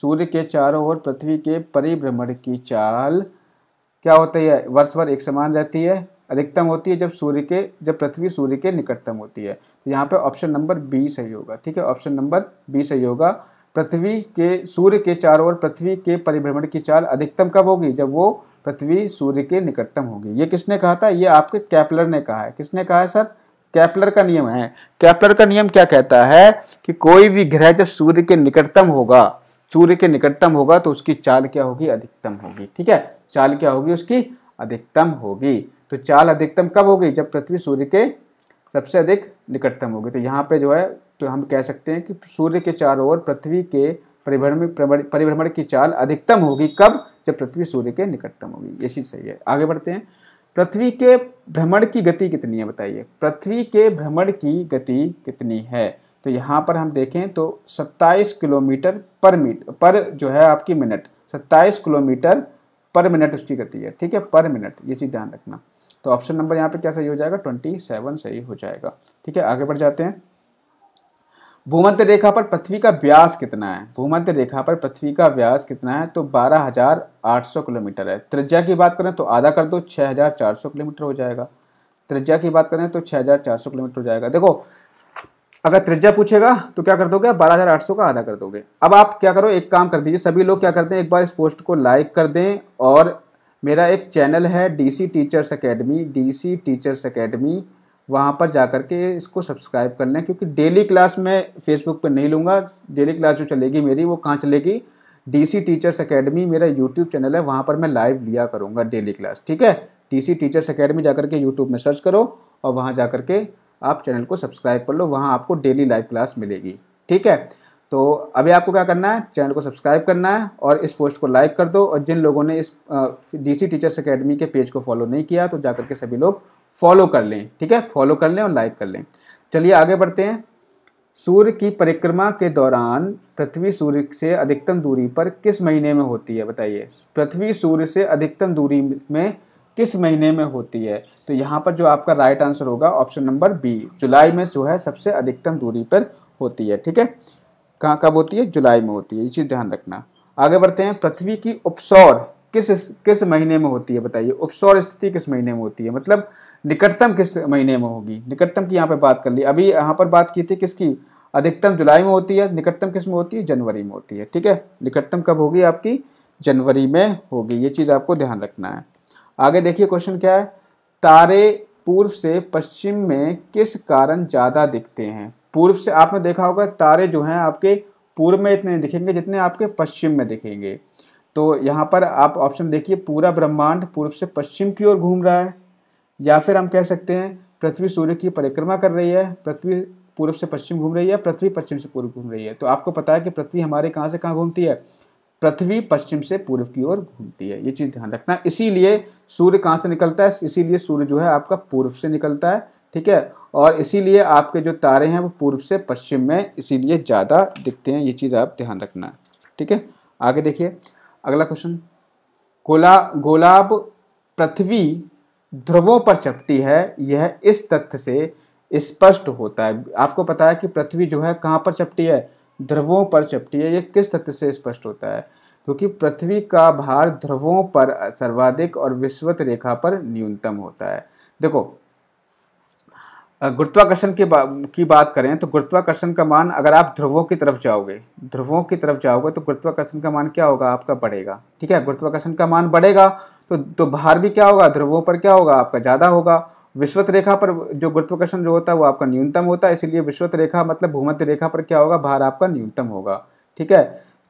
सूर्य के चारों ओर पृथ्वी के परिभ्रमण की चाल क्या होती है वर्ष भर एक समान रहती है अधिकतम होती है जब सूर्य के जब पृथ्वी सूर्य के निकटतम होती है तो यहाँ पे ऑप्शन नंबर बी सही होगा ठीक है ऑप्शन नंबर बी सही होगा पृथ्वी के सूर्य के चारों ओर पृथ्वी के परिभ्रमण की चाल अधिकतम कब होगी जब वो पृथ्वी सूर्य के निकटतम होगी ये किसने कहा था ये आपके कैपलर ने कहा है किसने कहा है सर कैपलर का नियम है कैपलर का नियम क्या कहता है कि कोई भी ग्रह जब सूर्य के निकटतम होगा सूर्य के निकटतम होगा तो उसकी चाल क्या होगी अधिकतम होगी ठीक है चाल क्या होगी उसकी अधिकतम होगी तो चाल अधिकतम कब होगी जब पृथ्वी सूर्य के सबसे अधिक निकटतम होगी तो यहाँ पे जो है तो हम कह सकते हैं कि सूर्य के चारों ओर पृथ्वी के परिभ्रमण परिभ्रमण की चाल अधिकतम होगी कब जब पृथ्वी सूर्य के निकटतम होगी ये चीज सही है आगे बढ़ते हैं पृथ्वी के भ्रमण की गति कितनी है बताइए पृथ्वी के भ्रमण की गति कितनी है तो यहाँ पर हम देखें तो 27 किलोमीटर पर मिनट पर जो है आपकी मिनट 27 किलोमीटर पर मिनट उसकी गति है ठीक है पर मिनट ये चीज़ ध्यान रखना तो ऑप्शन नंबर यहाँ पे क्या सही हो जाएगा 27 सही हो जाएगा ठीक है आगे बढ़ जाते हैं भूमध्य रेखा पर पृथ्वी का व्यास कितना है भूमध्य रेखा पर पृथ्वी का व्यास कितना है तो 12,800 किलोमीटर है त्रिज्या की बात करें तो आधा कर दो 6,400 किलोमीटर हो जाएगा त्रिज्या की बात करें तो 6,400 किलोमीटर हो जाएगा देखो अगर त्रिज्या पूछेगा तो क्या कर दोगे आप बारह हज़ार आठ सौ का आधा कर दोगे अब आप क्या करो एक काम कर दीजिए सभी लोग क्या करते हैं एक बार इस पोस्ट को लाइक कर दें और मेरा एक चैनल है DC teachers academy DC teachers academy वहाँ पर जा कर के इसको सब्सक्राइब कर लें क्योंकि डेली क्लास मैं फेसबुक पर नहीं लूँगा डेली क्लास जो चलेगी मेरी वो कहाँ चलेगी डीसी टीचर्स अकेडमी मेरा यूट्यूब चैनल है वहाँ पर मैं लाइव लिया करूँगा डेली क्लास ठीक है डीसी टीचर्स अकेडमी जा के यूट्यूब में सर्च करो और वहाँ जा के आप चैनल को सब्सक्राइब कर लो वहाँ आपको डेली लाइव क्लास मिलेगी ठीक है तो अभी आपको क्या करना है चैनल को सब्सक्राइब करना है और इस पोस्ट को लाइक कर दो और जिन लोगों ने इस डीसी टीचर्स अकेडमी के पेज को फॉलो नहीं किया तो जाकर के सभी लोग फॉलो कर लें ठीक है फॉलो कर लें और लाइक कर लें चलिए आगे बढ़ते हैं सूर्य की परिक्रमा के दौरान पृथ्वी सूर्य से अधिकतम दूरी पर किस महीने में होती है बताइए पृथ्वी सूर्य से अधिकतम दूरी में किस महीने में होती है तो यहाँ पर जो आपका राइट आंसर होगा ऑप्शन नंबर बी जुलाई में जो है सबसे अधिकतम दूरी पर होती है ठीक है कहाँ कब होती है जुलाई में होती है ये चीज़ ध्यान रखना आगे बढ़ते हैं पृथ्वी की उपसौर किस किस महीने में होती है बताइए उपसौर स्थिति किस महीने में होती है मतलब निकटतम किस महीने में होगी निकटतम की यहाँ पर बात कर ली अभी यहाँ पर बात की थी किसकी अधिकतम जुलाई में होती है निकटतम किस में होती है जनवरी में होती है ठीक है निकटतम कब होगी आपकी जनवरी में होगी ये चीज़ आपको ध्यान रखना है आगे देखिए क्वेश्चन क्या है तारे पूर्व से पश्चिम में किस कारण ज़्यादा दिखते हैं पूर्व से आपने देखा होगा तारे जो हैं आपके पूर्व में इतने दिखेंगे जितने आपके पश्चिम में दिखेंगे तो यहाँ पर आप ऑप्शन देखिए पूरा ब्रह्मांड पूर्व से पश्चिम की ओर घूम रहा है या फिर हम कह सकते हैं पृथ्वी सूर्य की परिक्रमा कर रही है पृथ्वी पूर्व से पश्चिम घूम रही है पृथ्वी पश्चिम से पूर्व घूम रही है तो आपको पता है कि पृथ्वी हमारे कहाँ से कहाँ घूमती है पृथ्वी पश्चिम से पूर्व की ओर घूमती है ये चीज़ ध्यान रखना इसीलिए सूर्य कहाँ से निकलता है इसीलिए सूर्य जो है आपका पूर्व से निकलता है ठीक है और इसीलिए आपके जो तारे हैं वो पूर्व से पश्चिम में इसीलिए ज़्यादा दिखते हैं ये चीज़ आप ध्यान रखना ठीक है आगे देखिए अगला क्वेश्चन गोला गोलाब पृथ्वी ध्रुवों पर चपटी है यह इस तथ्य से स्पष्ट होता है आपको पता है कि पृथ्वी जो है कहाँ पर चपटी है ध्रुवों पर चपटी है यह किस तथ्य से स्पष्ट होता है क्योंकि पृथ्वी का भार ध्रुवों पर सर्वाधिक और विश्वत रेखा पर न्यूनतम होता है देखो गुरुत्वाकर्षण की, बा, की बात करें तो गुरुत्वाकर्षण का मान अगर आप ध्रुवों की तरफ जाओगे ध्रुवों की तरफ जाओगे तो गुरुत्वाकर्षण का मान क्या होगा आपका बढ़ेगा ठीक है गुरुत्वाकर्षण का मान बढ़ेगा तो तो भार भी क्या होगा ध्रुवों पर क्या होगा आपका ज़्यादा होगा विश्वत रेखा पर जो गुरुत्वाकर्षण जो होता है वो आपका न्यूनतम होता है इसीलिए विश्वत रेखा मतलब भूमध्य रेखा पर क्या होगा भार आपका न्यूनतम होगा ठीक है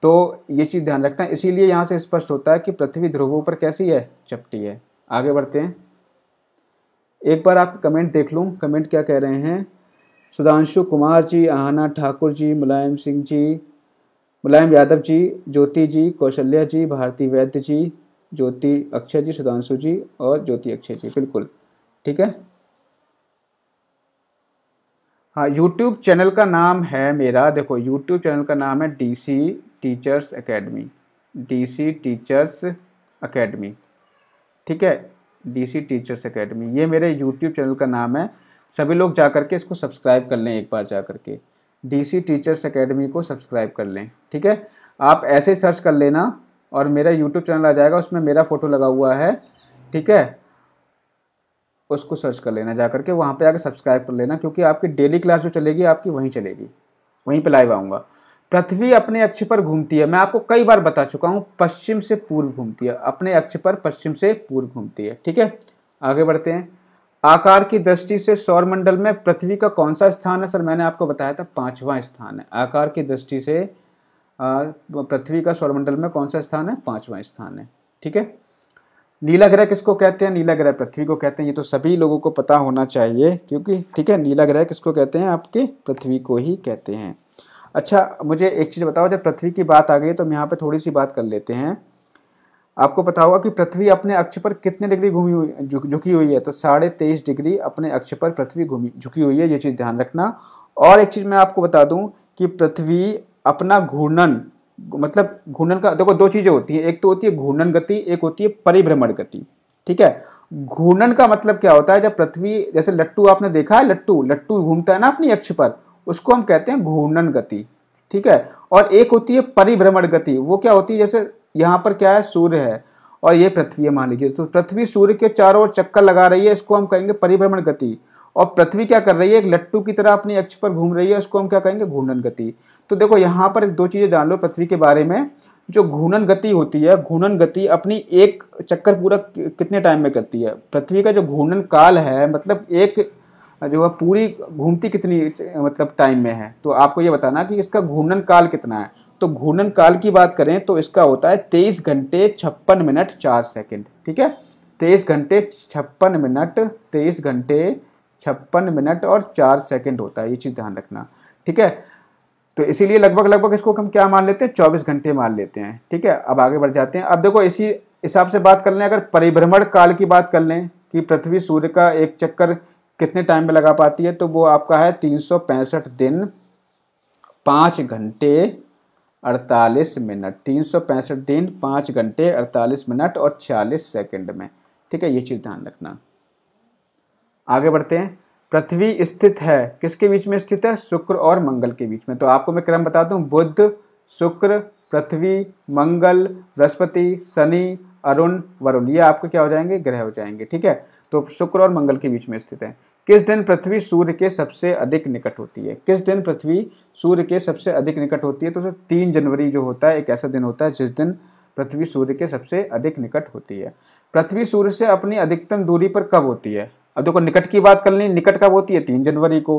तो ये चीज़ ध्यान रखना है इसीलिए यहाँ से स्पष्ट होता है कि पृथ्वी ध्रुवों पर कैसी है चपटी है आगे बढ़ते हैं एक बार आप कमेंट देख लूँ कमेंट क्या कह रहे हैं सुधांशु कुमार जी आहना ठाकुर जी मुलायम सिंह जी मुलायम यादव जी ज्योति जी कौशल्या जी भारती वैद्य जी ज्योति अक्षय जी सुधांशु जी और ज्योति अक्षय जी बिल्कुल ठीक है हाँ यूट्यूब चैनल का नाम है मेरा देखो यूट्यूब चैनल का नाम है D C teachers academy D C teachers academy ठीक है डी सी टीचर्स अकेडमी ये मेरे यूट्यूब चैनल का नाम है सभी लोग जा करके इसको सब्सक्राइब कर लें एक बार जा करके डी सी टीचर्स अकेडमी को सब्सक्राइब कर लें ठीक है आप ऐसे सर्च कर लेना और मेरा यूट्यूब चैनल आ जाएगा उसमें मेरा फ़ोटो लगा हुआ है ठीक है उसको सर्च कर लेना जा करके वहाँ पे आके सब्सक्राइब कर लेना क्योंकि आपकी डेली क्लास जो चलेगी आपकी वहीं चलेगी वहीं पे लाइव आऊँगा पृथ्वी अपने अक्ष पर घूमती है मैं आपको कई बार बता चुका हूँ पश्चिम से पूर्व घूमती है अपने अक्ष पर पश्चिम से पूर्व घूमती है ठीक है आगे बढ़ते हैं आकार की दृष्टि से सौरमंडल में पृथ्वी का कौन सा स्थान है सर मैंने आपको बताया था पांचवा स्थान है आकार की दृष्टि से पृथ्वी का सौरमंडल में कौन सा स्थान है पांचवा स्थान है ठीक है नीला ग्रह किसको कहते हैं नीला ग्रह पृथ्वी को कहते हैं ये तो सभी लोगों को पता होना चाहिए क्योंकि ठीक है नीला ग्रह किसको कहते हैं आपके पृथ्वी को ही कहते हैं अच्छा मुझे एक चीज़ बताओ जब पृथ्वी की बात आ गई तो हम यहाँ पर थोड़ी सी बात कर लेते हैं आपको पता होगा कि पृथ्वी अपने अक्ष पर कितने डिग्री घूमी हुई झुकी हुई है तो साढ़े तेईस डिग्री अपने अक्ष पर पृथ्वी घूमी झुकी हुई है ये चीज़ ध्यान रखना और एक चीज़ मैं आपको बता दूं कि पृथ्वी अपना घूर्णन मतलब घूर्णन का देखो दो चीज़ें होती है एक तो होती है घूर्णन गति एक होती है परिभ्रमण गति ठीक है घूर्णन का मतलब क्या होता है जब पृथ्वी जैसे लट्टू आपने देखा है लट्टू लट्टू घूमता है ना अपनी अक्ष पर उसको हम कहते हैं घूर्णन गति ठीक है और एक होती है परिभ्रमण गति वो क्या होती है जैसे यहाँ पर क्या है सूर्य है और ये पृथ्वी है मान लीजिए तो पृथ्वी सूर्य के चारों ओर चक्कर लगा रही है इसको हम कहेंगे परिभ्रमण गति और पृथ्वी क्या कर रही है एक लट्टू की तरह अपने अक्ष पर घूम रही है उसको हम क्या कहेंगे घूर्णन गति तो देखो यहाँ पर दो चीज़ें जान लो पृथ्वी के बारे में जो घूर्णन गति होती है घूर्णन गति अपनी एक चक्कर पूरा कितने टाइम में करती है पृथ्वी का जो घूर्णन काल है मतलब एक जो है पूरी घूमती कितनी मतलब टाइम में है तो आपको ये बताना कि इसका घूर्णन काल कितना है तो घूर्णन काल की बात करें तो इसका होता है तेईस घंटे छप्पन मिनट चार सेकेंड ठीक है तेईस घंटे छप्पन मिनट तेईस घंटे छप्पन मिनट और चार सेकेंड होता है ये चीज़ ध्यान रखना ठीक है तो इसीलिए लगभग लगभग इसको हम क्या मान लेते हैं चौबीस घंटे मान लेते हैं ठीक है अब आगे बढ़ जाते हैं अब देखो इसी हिसाब से बात कर लें अगर परिभ्रमण काल की बात कर लें कि पृथ्वी सूर्य का एक चक्कर कितने टाइम में लगा पाती है तो वो आपका है तीन दिन पाँच घंटे अड़तालीस मिनट तीन सौ पैंसठ दिन पाँच घंटे अड़तालीस मिनट और छियालीस सेकंड में ठीक है ये चीज़ ध्यान रखना आगे बढ़ते हैं पृथ्वी स्थित है किसके बीच में स्थित है शुक्र और मंगल के बीच में तो आपको मैं क्रम बता दूं बुद्ध शुक्र पृथ्वी मंगल बृहस्पति शनि अरुण वरुण ये आपको क्या हो जाएंगे ग्रह हो जाएंगे ठीक है तो शुक्र और मंगल के बीच में स्थित है किस दिन पृथ्वी सूर्य के सबसे अधिक निकट होती है किस दिन पृथ्वी सूर्य के सबसे अधिक निकट होती है तो सर तीन जनवरी जो होता है एक ऐसा दिन होता है जिस दिन पृथ्वी सूर्य के सबसे अधिक निकट होती है पृथ्वी सूर्य से अपनी अधिकतम दूरी पर कब होती है अब देखो निकट की बात कर ली निकट कब होती है तीन जनवरी को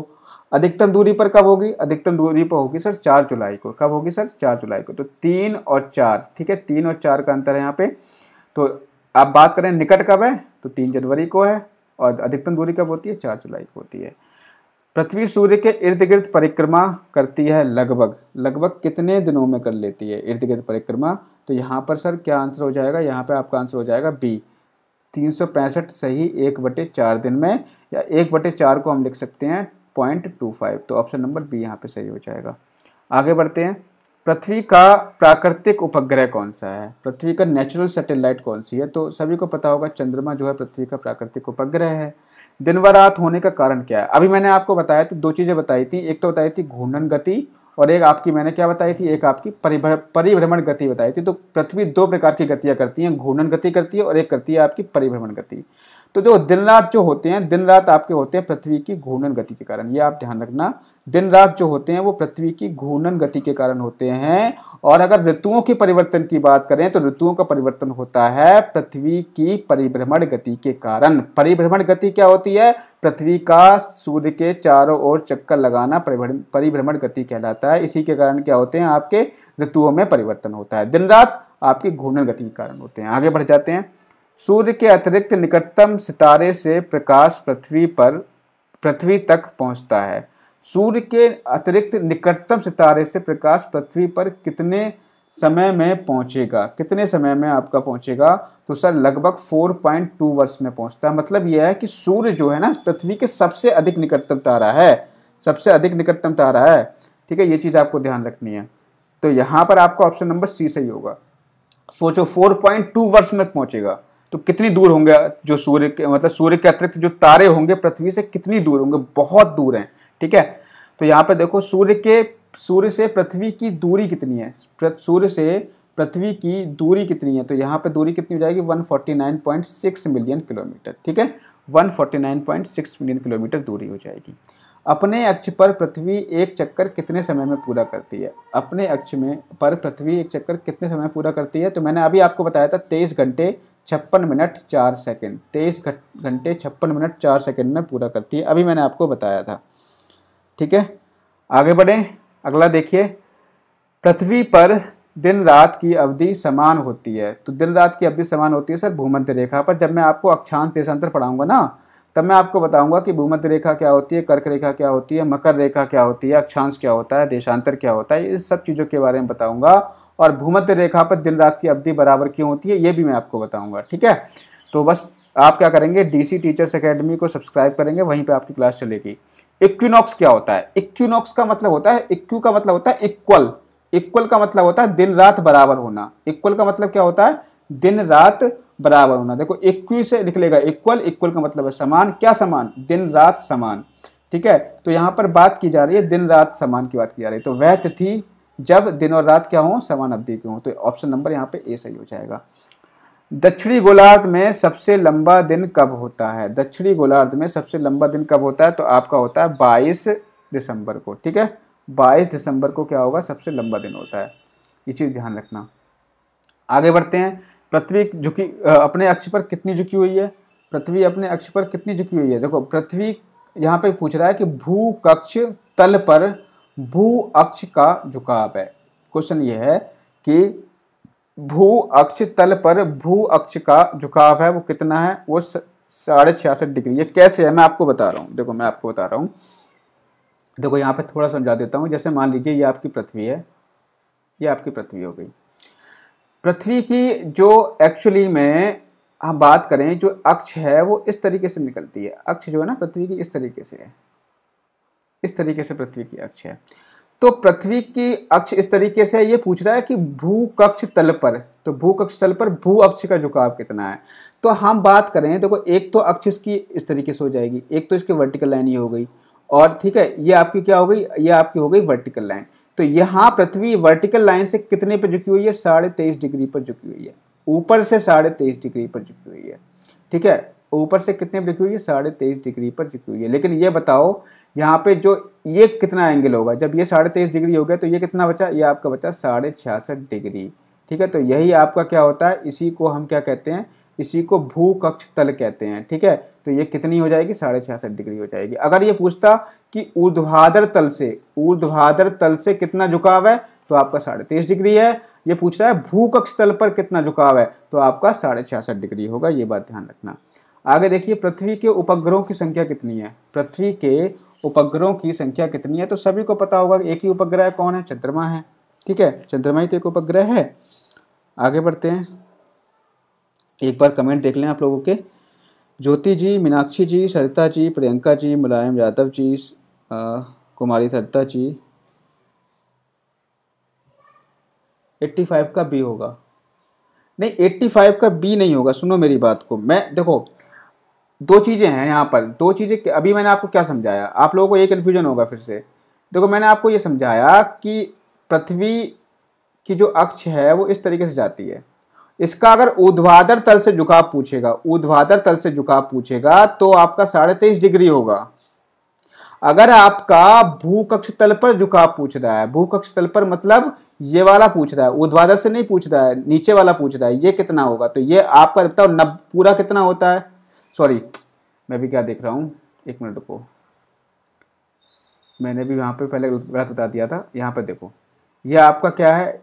अधिकतम दूरी पर कब होगी अधिकतम दूरी पर होगी सर चार जुलाई को कब होगी सर चार जुलाई को तो तीन और चार ठीक है तीन और चार का अंतर है यहाँ पे तो आप बात करें निकट कब है तो तीन जनवरी को है और अधिकतम दूरी कब होती है चार जुलाई को होती है पृथ्वी सूर्य के इर्द गिर्द परिक्रमा करती है लगभग लगभग कितने दिनों में कर लेती है इर्द गिर्द परिक्रमा तो यहाँ पर सर क्या आंसर हो जाएगा यहाँ पर आपका आंसर हो जाएगा बी तीन सौ पैंसठ सही एक बटे चार दिन में या एक बटे चार को हम लिख सकते हैं पॉइंट टू फाइव तो ऑप्शन नंबर बी यहाँ पे सही हो जाएगा आगे बढ़ते हैं पृथ्वी का प्राकृतिक उपग्रह कौन सा है पृथ्वी का नेचुरल सैटेलाइट कौन सी है तो सभी को पता होगा चंद्रमा जो है पृथ्वी का प्राकृतिक उपग्रह है दिन व रात होने का कारण क्या है अभी मैंने आपको बताया तो दो चीज़ें बताई थी एक तो बताई थी घूर्णन गति और एक आपकी मैंने क्या बताई थी एक आपकी परिभ्रमण गति बताई थी तो पृथ्वी दो प्रकार की गतियाँ करती हैं घूर्णन गति करती है और एक करती है आपकी परिभ्रमण गति तो जो दिन रात जो होते हैं दिन रात आपके होते हैं पृथ्वी की घूर्णन गति के कारण ये आप ध्यान रखना दिन रात जो होते हैं वो पृथ्वी की घूर्णन गति के कारण होते हैं और अगर ऋतुओं के परिवर्तन की बात करें तो ऋतुओं का परिवर्तन होता है पृथ्वी की परिभ्रमण गति के कारण परिभ्रमण गति क्या होती है पृथ्वी का सूर्य के चारों ओर चक्कर लगाना परिभ्रमण गति कहलाता है इसी के कारण क्या होते हैं आपके ऋतुओं में परिवर्तन होता है दिन रात आपकी घूर्णन गति के कारण होते हैं आगे बढ़ जाते हैं सूर्य के अतिरिक्त निकटतम सितारे से प्रकाश पृथ्वी पर पृथ्वी तक पहुंचता है सूर्य के अतिरिक्त निकटतम सितारे से प्रकाश पृथ्वी पर कितने समय में पहुंचेगा कितने समय में आपका पहुंचेगा तो सर लगभग 4.2 वर्ष में पहुंचता है मतलब यह है कि सूर्य जो है ना पृथ्वी के सबसे अधिक निकटतम तारा है सबसे अधिक निकटतम तारा है ठीक है ये चीज़ आपको ध्यान रखनी है तो यहाँ पर आपका ऑप्शन नंबर सी सही होगा सोचो 4.2 वर्ष में पहुंचेगा तो कितनी दूर होंगे जो सूर्य के मतलब सूर्य के अतिरिक्त जो तारे होंगे पृथ्वी से कितनी दूर होंगे बहुत दूर हैं ठीक है तो यहाँ पे देखो सूर्य के सूर्य से पृथ्वी की दूरी कितनी है सूर्य से पृथ्वी की दूरी कितनी है तो यहाँ पे दूरी कितनी हो जाएगी 149.6 मिलियन किलोमीटर ठीक है 149.6 मिलियन किलोमीटर दूरी हो जाएगी अपने अक्ष पर पृथ्वी एक चक्कर कितने समय में पूरा करती है अपने अक्ष में पर पृथ्वी एक चक्कर कितने समय पूरा करती है तो मैंने अभी आपको बताया था तेईस घंटे छप्पन मिनट चार सेकेंड तेईस घंटे छप्पन मिनट चार सेकेंड में पूरा करती है अभी मैंने आपको बताया था ठीक है आगे बढ़ें अगला देखिए पृथ्वी पर दिन रात की अवधि समान होती है तो दिन रात की अवधि समान होती है सर भूमध्य रेखा पर जब मैं आपको अक्षांश देशांतर पढ़ाऊंगा ना तब मैं आपको बताऊंगा कि भूमध्य रेखा क्या होती है कर्क रेखा क्या होती है मकर रेखा क्या होती है अक्षांश क्या होता है देशांतर क्या होता है इस सब चीज़ों के बारे में बताऊंगा और भूमध्य रेखा पर दिन रात की अवधि बराबर क्यों होती है ये भी मैं आपको बताऊंगा ठीक है तो बस आप क्या करेंगे डीसी टीचर्स अकेडमी को सब्सक्राइब करेंगे वहीं पर आपकी क्लास चलेगी इक्विनॉक्स क्या होता है इक्विनॉक्स का मतलब होता है इक्यू का मतलब होता है इक्वल इक्वल का मतलब होता है दिन रात बराबर होना इक्वल का मतलब क्या होता है दिन रात बराबर होना देखो इक्वी से निकलेगा इक्वल इक्वल का मतलब है समान क्या समान दिन रात समान ठीक है तो यहाँ पर बात की जा रही है दिन रात समान की बात की जा रही है तो वह तिथि जब दिन और रात क्या हो समान अवधि के हों तो ऑप्शन नंबर यहाँ पे ए सही हो जाएगा दक्षिणी गोलार्ध में सबसे लंबा दिन कब होता है दक्षिणी गोलार्ध में सबसे लंबा दिन कब होता है तो आपका होता है बाईस दिसंबर को ठीक है बाईस दिसंबर को क्या होगा सबसे लंबा दिन होता है ये चीज़ ध्यान रखना आगे बढ़ते हैं पृथ्वी झुकी अपने अक्ष पर कितनी झुकी हुई है पृथ्वी अपने अक्ष पर कितनी झुकी हुई है देखो पृथ्वी यहाँ पे पूछ रहा है कि भू कक्ष तल पर भू अक्ष का झुकाव है क्वेश्चन ये है कि भू अक्ष तल पर भू अक्ष का झुकाव है वो कितना है वो साढ़े छियासठ डिग्री ये कैसे है मैं आपको बता रहा हूँ देखो मैं आपको बता रहा हूँ देखो यहाँ पे थोड़ा समझा देता हूँ जैसे मान लीजिए ये आपकी पृथ्वी है ये आपकी पृथ्वी हो गई पृथ्वी की जो एक्चुअली में हम बात करें जो अक्ष है वो इस तरीके से निकलती है अक्ष जो है ना पृथ्वी की इस तरीके से है इस तरीके से पृथ्वी की अक्ष है तो पृथ्वी की अक्ष इस तरीके से ये पूछ रहा है कि भू कक्ष तल पर तो भू कक्ष तल पर भू अक्ष का झुकाव कितना है तो हम बात करें देखो तो एक तो अक्ष इसकी इस तरीके से हो जाएगी एक तो इसकी वर्टिकल लाइन ये हो गई और ठीक है ये आपकी क्या हो गई ये आपकी हो गई वर्टिकल लाइन तो यहाँ पृथ्वी वर्टिकल लाइन से कितने पर झुकी हुई है साढ़े तेईस डिग्री पर झुकी हुई है ऊपर से साढ़े तेईस डिग्री पर झुकी हुई है ठीक है ऊपर से कितने पर झुकी हुई है साढ़े तेईस डिग्री पर झुकी हुई है लेकिन ये बताओ यहाँ पे जो ये कितना एंगल होगा जब ये साढ़े तेईस डिग्री हो गया तो ये कितना बचा ये आपका बचा साढ़े छियासठ डिग्री ठीक है तो यही आपका क्या होता है इसी को हम क्या कहते हैं इसी को भू कक्ष तल कहते हैं ठीक है तो ये कितनी हो जाएगी साढ़े छियासठ डिग्री हो जाएगी अगर ये पूछता कि ऊर्ध्वाधर तल से ऊर्ध्वाधर तल से कितना झुकाव है तो आपका साढ़े तेईस डिग्री है ये पूछ रहा है भू कक्ष तल पर कितना झुकाव है तो आपका साढ़े छियासठ डिग्री होगा ये बात ध्यान रखना आगे देखिए पृथ्वी के उपग्रहों की संख्या कितनी है पृथ्वी के उपग्रहों की संख्या कितनी है तो सभी को पता होगा एक ही उपग्रह कौन है चंद्रमा है ठीक है चंद्रमा ही तो एक उपग्रह है आगे बढ़ते हैं एक बार कमेंट देख लें आप लोगों के ज्योति जी मीनाक्षी जी सरिता जी प्रियंका जी मुलायम यादव जी आ, कुमारी सरिता जी 85 का बी होगा नहीं 85 का बी नहीं होगा सुनो मेरी बात को मैं देखो दो चीज़ें हैं यहाँ पर दो चीज़ें अभी मैंने आपको क्या समझाया आप लोगों को ये कन्फ्यूजन होगा फिर से देखो मैंने आपको ये समझाया कि पृथ्वी की जो अक्ष है वो इस तरीके से जाती है इसका अगर उध्वादर तल से झुकाव पूछेगा उध्वादर तल से झुकाव पूछेगा तो आपका साढ़े तेईस डिग्री होगा अगर आपका भूकक्ष तल पर झुकाव पूछ रहा है भूकक्ष तल पर मतलब ये वाला पूछ रहा है उध्वादर से नहीं पूछ रहा है नीचे वाला पूछ रहा है ये कितना होगा तो ये आपका बताओ नब पूरा कितना होता है सॉरी मैं भी क्या देख रहा हूँ एक मिनट को मैंने भी यहाँ पे पहले गलत बता दिया था यहाँ पे देखो ये आपका क्या है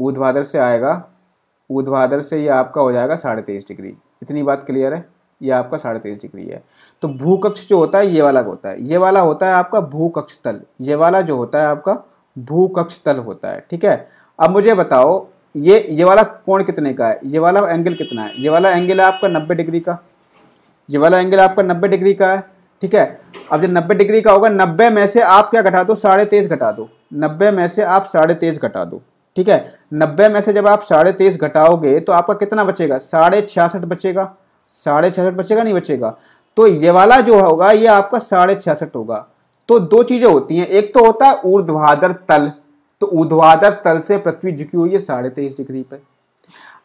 ऊधवादर से आएगा ऊधवादर से ये आपका हो जाएगा साढ़े तेईस डिग्री इतनी बात क्लियर है ये आपका साढ़े तेईस डिग्री है तो भूकक्ष जो होता है ये वाला होता है ये वाला होता है आपका भूकक्ष तल ये वाला जो होता है आपका भूकक्ष तल होता है ठीक है अब मुझे बताओ ये ये वाला कोण कितने का है ये वाला एंगल कितना है ये वाला एंगल है आपका नब्बे डिग्री का ये वाला एंगल आपका नब्बे डिग्री का है ठीक है अब जब नब्बे डिग्री का होगा नब्बे में से आप क्या घटा दो साढ़े तेईस घटा दो नब्बे में से आप साढ़े तेईस घटा दो ठीक है नब्बे में से जब आप साढ़े तेईस घटाओगे तो आपका कितना बचेगा साढ़े छियासठ बचेगा साढ़े छियासठ बचेगा नहीं बचेगा तो ये वाला जो होगा ये आपका साढ़े छियासठ होगा तो दो चीज़ें होती हैं एक तो होता है ऊर्ध्वाधर तल तो ऊर्ध्वाधर तल से पृथ्वी झुकी हुई है साढ़े तेईस डिग्री पर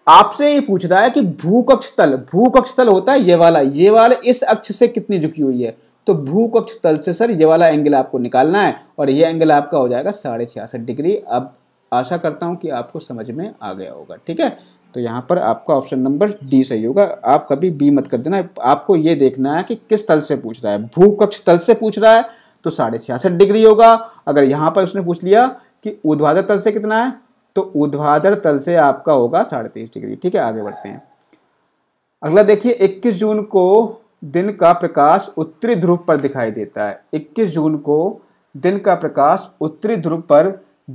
आपसे ये पूछ रहा है कि भूकक्ष तल भूकक्ष तल होता है ये वाला ये वाले इस अक्ष से कितनी झुकी हुई है तो भूकक्ष तल से सर ये वाला एंगल आपको निकालना है और ये एंगल आपका हो जाएगा साढ़े छियासठ डिग्री अब आशा करता हूं कि आपको समझ में आ गया होगा ठीक है तो यहां पर आपका ऑप्शन नंबर डी सही होगा आप कभी बी मत कर देना आपको ये देखना है कि किस तल से पूछ रहा है भूकक्ष तल से पूछ रहा है तो साढ़े छियासठ डिग्री होगा अगर यहां पर उसने पूछ लिया कि उद्वादक तल से कितना है तो उद्वादर तल से आपका होगा साढ़े तेईस डिग्री ठीक है आगे बढ़ते हैं अगला देखिए 21 जून को दिन का प्रकाश उत्तरी ध्रुव पर दिखाई देता है 21 जून को दिन का प्रकाश उत्तरी ध्रुव पर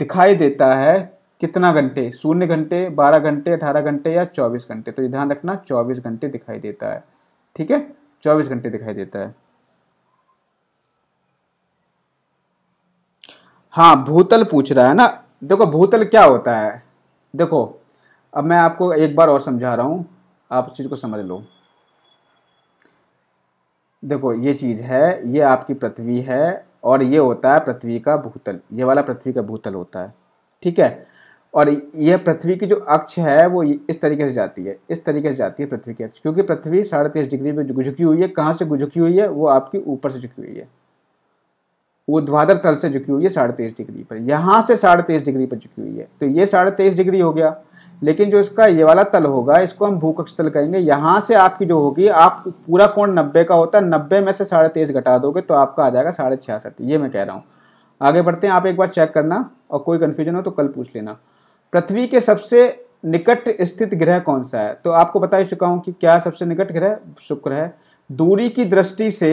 दिखाई देता है कितना घंटे शून्य घंटे 12 घंटे 18 घंटे या 24 घंटे तो ये ध्यान रखना 24 घंटे दिखाई देता है ठीक है 24 घंटे दिखाई देता है हाँ भूतल पूछ रहा है ना देखो भूतल क्या होता है देखो अब मैं आपको एक बार और समझा रहा हूँ आप उस चीज़ को समझ लो देखो ये चीज़ है ये आपकी पृथ्वी है और ये होता है पृथ्वी का भूतल ये वाला पृथ्वी का भूतल होता है ठीक है और यह पृथ्वी की जो अक्ष है वो इस तरीके से जाती है इस तरीके से जाती है पृथ्वी की अक्ष क्योंकि पृथ्वी साढ़े तेईस डिग्री में झुकी हुई है कहाँ से झुकी हुई है वो आपकी ऊपर से झुकी हुई है ऊर्ध्वाधर तल से झुकी हुई है साढ़े तेईस डिग्री पर यहाँ से साढ़े तेईस डिग्री पर झुकी हुई है तो ये साढ़े तेईस डिग्री हो गया लेकिन जो इसका ये वाला तल होगा इसको हम भूकक्ष तल कहेंगे यहाँ से आपकी जो होगी आप पूरा कोण नब्बे का होता है नब्बे में से साढ़े तेईस घटा दोगे तो आपका आ जाएगा साढ़े छियासठ ये मैं कह रहा हूँ आगे बढ़ते हैं आप एक बार चेक करना और कोई कन्फ्यूजन हो तो कल पूछ लेना पृथ्वी के सबसे निकट स्थित ग्रह कौन सा है तो आपको बता ही चुका हूँ कि क्या सबसे निकट ग्रह शुक्र है दूरी की दृष्टि से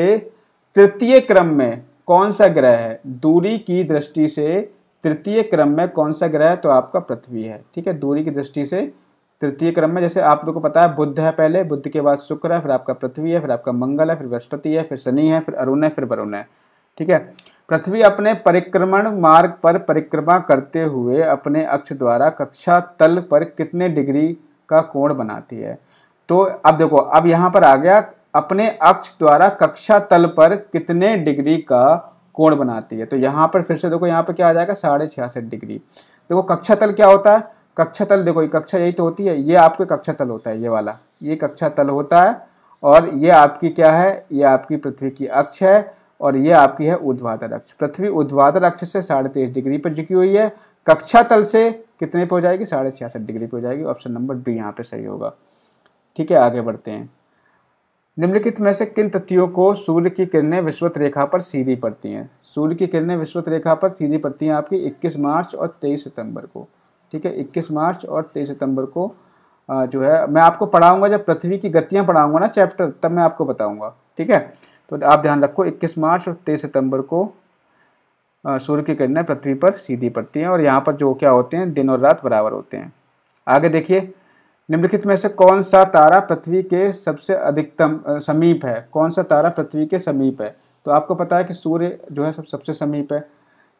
तृतीय क्रम में कौन सा ग्रह है दूरी की दृष्टि से तृतीय क्रम में कौन सा ग्रह है तो आपका पृथ्वी है ठीक है दूरी की दृष्टि से तृतीय क्रम में जैसे आप लोग को पता है बुद्ध है पहले बुद्ध के बाद शुक्र है फिर आपका पृथ्वी है फिर आपका मंगल है फिर बृहस्पति है फिर शनि है फिर अरुण है फिर वरुण है ठीक है पृथ्वी अपने परिक्रमण मार्ग पर परिक्रमा करते हुए अपने अक्ष द्वारा कक्षा तल पर कितने डिग्री का कोण बनाती है तो अब देखो अब यहाँ पर आ गया अपने अक्ष द्वारा कक्षा तल पर कितने डिग्री का कोण बनाती है तो यहाँ पर फिर से देखो यहाँ पर क्या आ जाएगा साढ़े छियासठ डिग्री देखो कक्षा तल क्या होता है कक्षा तल देखो ये कक्षा यही तो होती है ये आपके कक्षा तल होता है ये वाला ये कक्षा तल होता है और ये आपकी क्या है ये आपकी पृथ्वी की अक्ष है और ये आपकी है उद्वादर अक्ष पृथ्वी उद्वादर अक्ष से साढ़े तेईस डिग्री पर झुकी हुई है कक्षा तल से कितने पर हो जाएगी साढ़े छियासठ डिग्री पर हो जाएगी ऑप्शन नंबर बी यहाँ पे सही होगा ठीक है आगे बढ़ते हैं निम्नलिखित में से किन तथ्यों को सूर्य की किरणें विश्वत रेखा पर सीधी पड़ती हैं सूर्य की किरणें विश्वत रेखा पर सीधी पड़ती हैं आपकी 21 मार्च और 23 सितंबर को ठीक है 21 मार्च और 23 सितंबर को जो है मैं आपको पढ़ाऊंगा जब पृथ्वी की गतियां पढ़ाऊंगा ना चैप्टर तब मैं आपको बताऊंगा ठीक है तो आप ध्यान रखो इक्कीस मार्च और तेईस सितंबर को सूर्य की किरणें पृथ्वी पर सीधी पड़ती हैं और यहाँ पर जो क्या होते हैं दिन और रात बराबर होते हैं आगे देखिए निम्नलिखित में से कौन सा तारा पृथ्वी के सबसे अधिकतम समीप है कौन सा तारा पृथ्वी के समीप है तो आपको पता है कि सूर्य जो है सब सबसे समीप है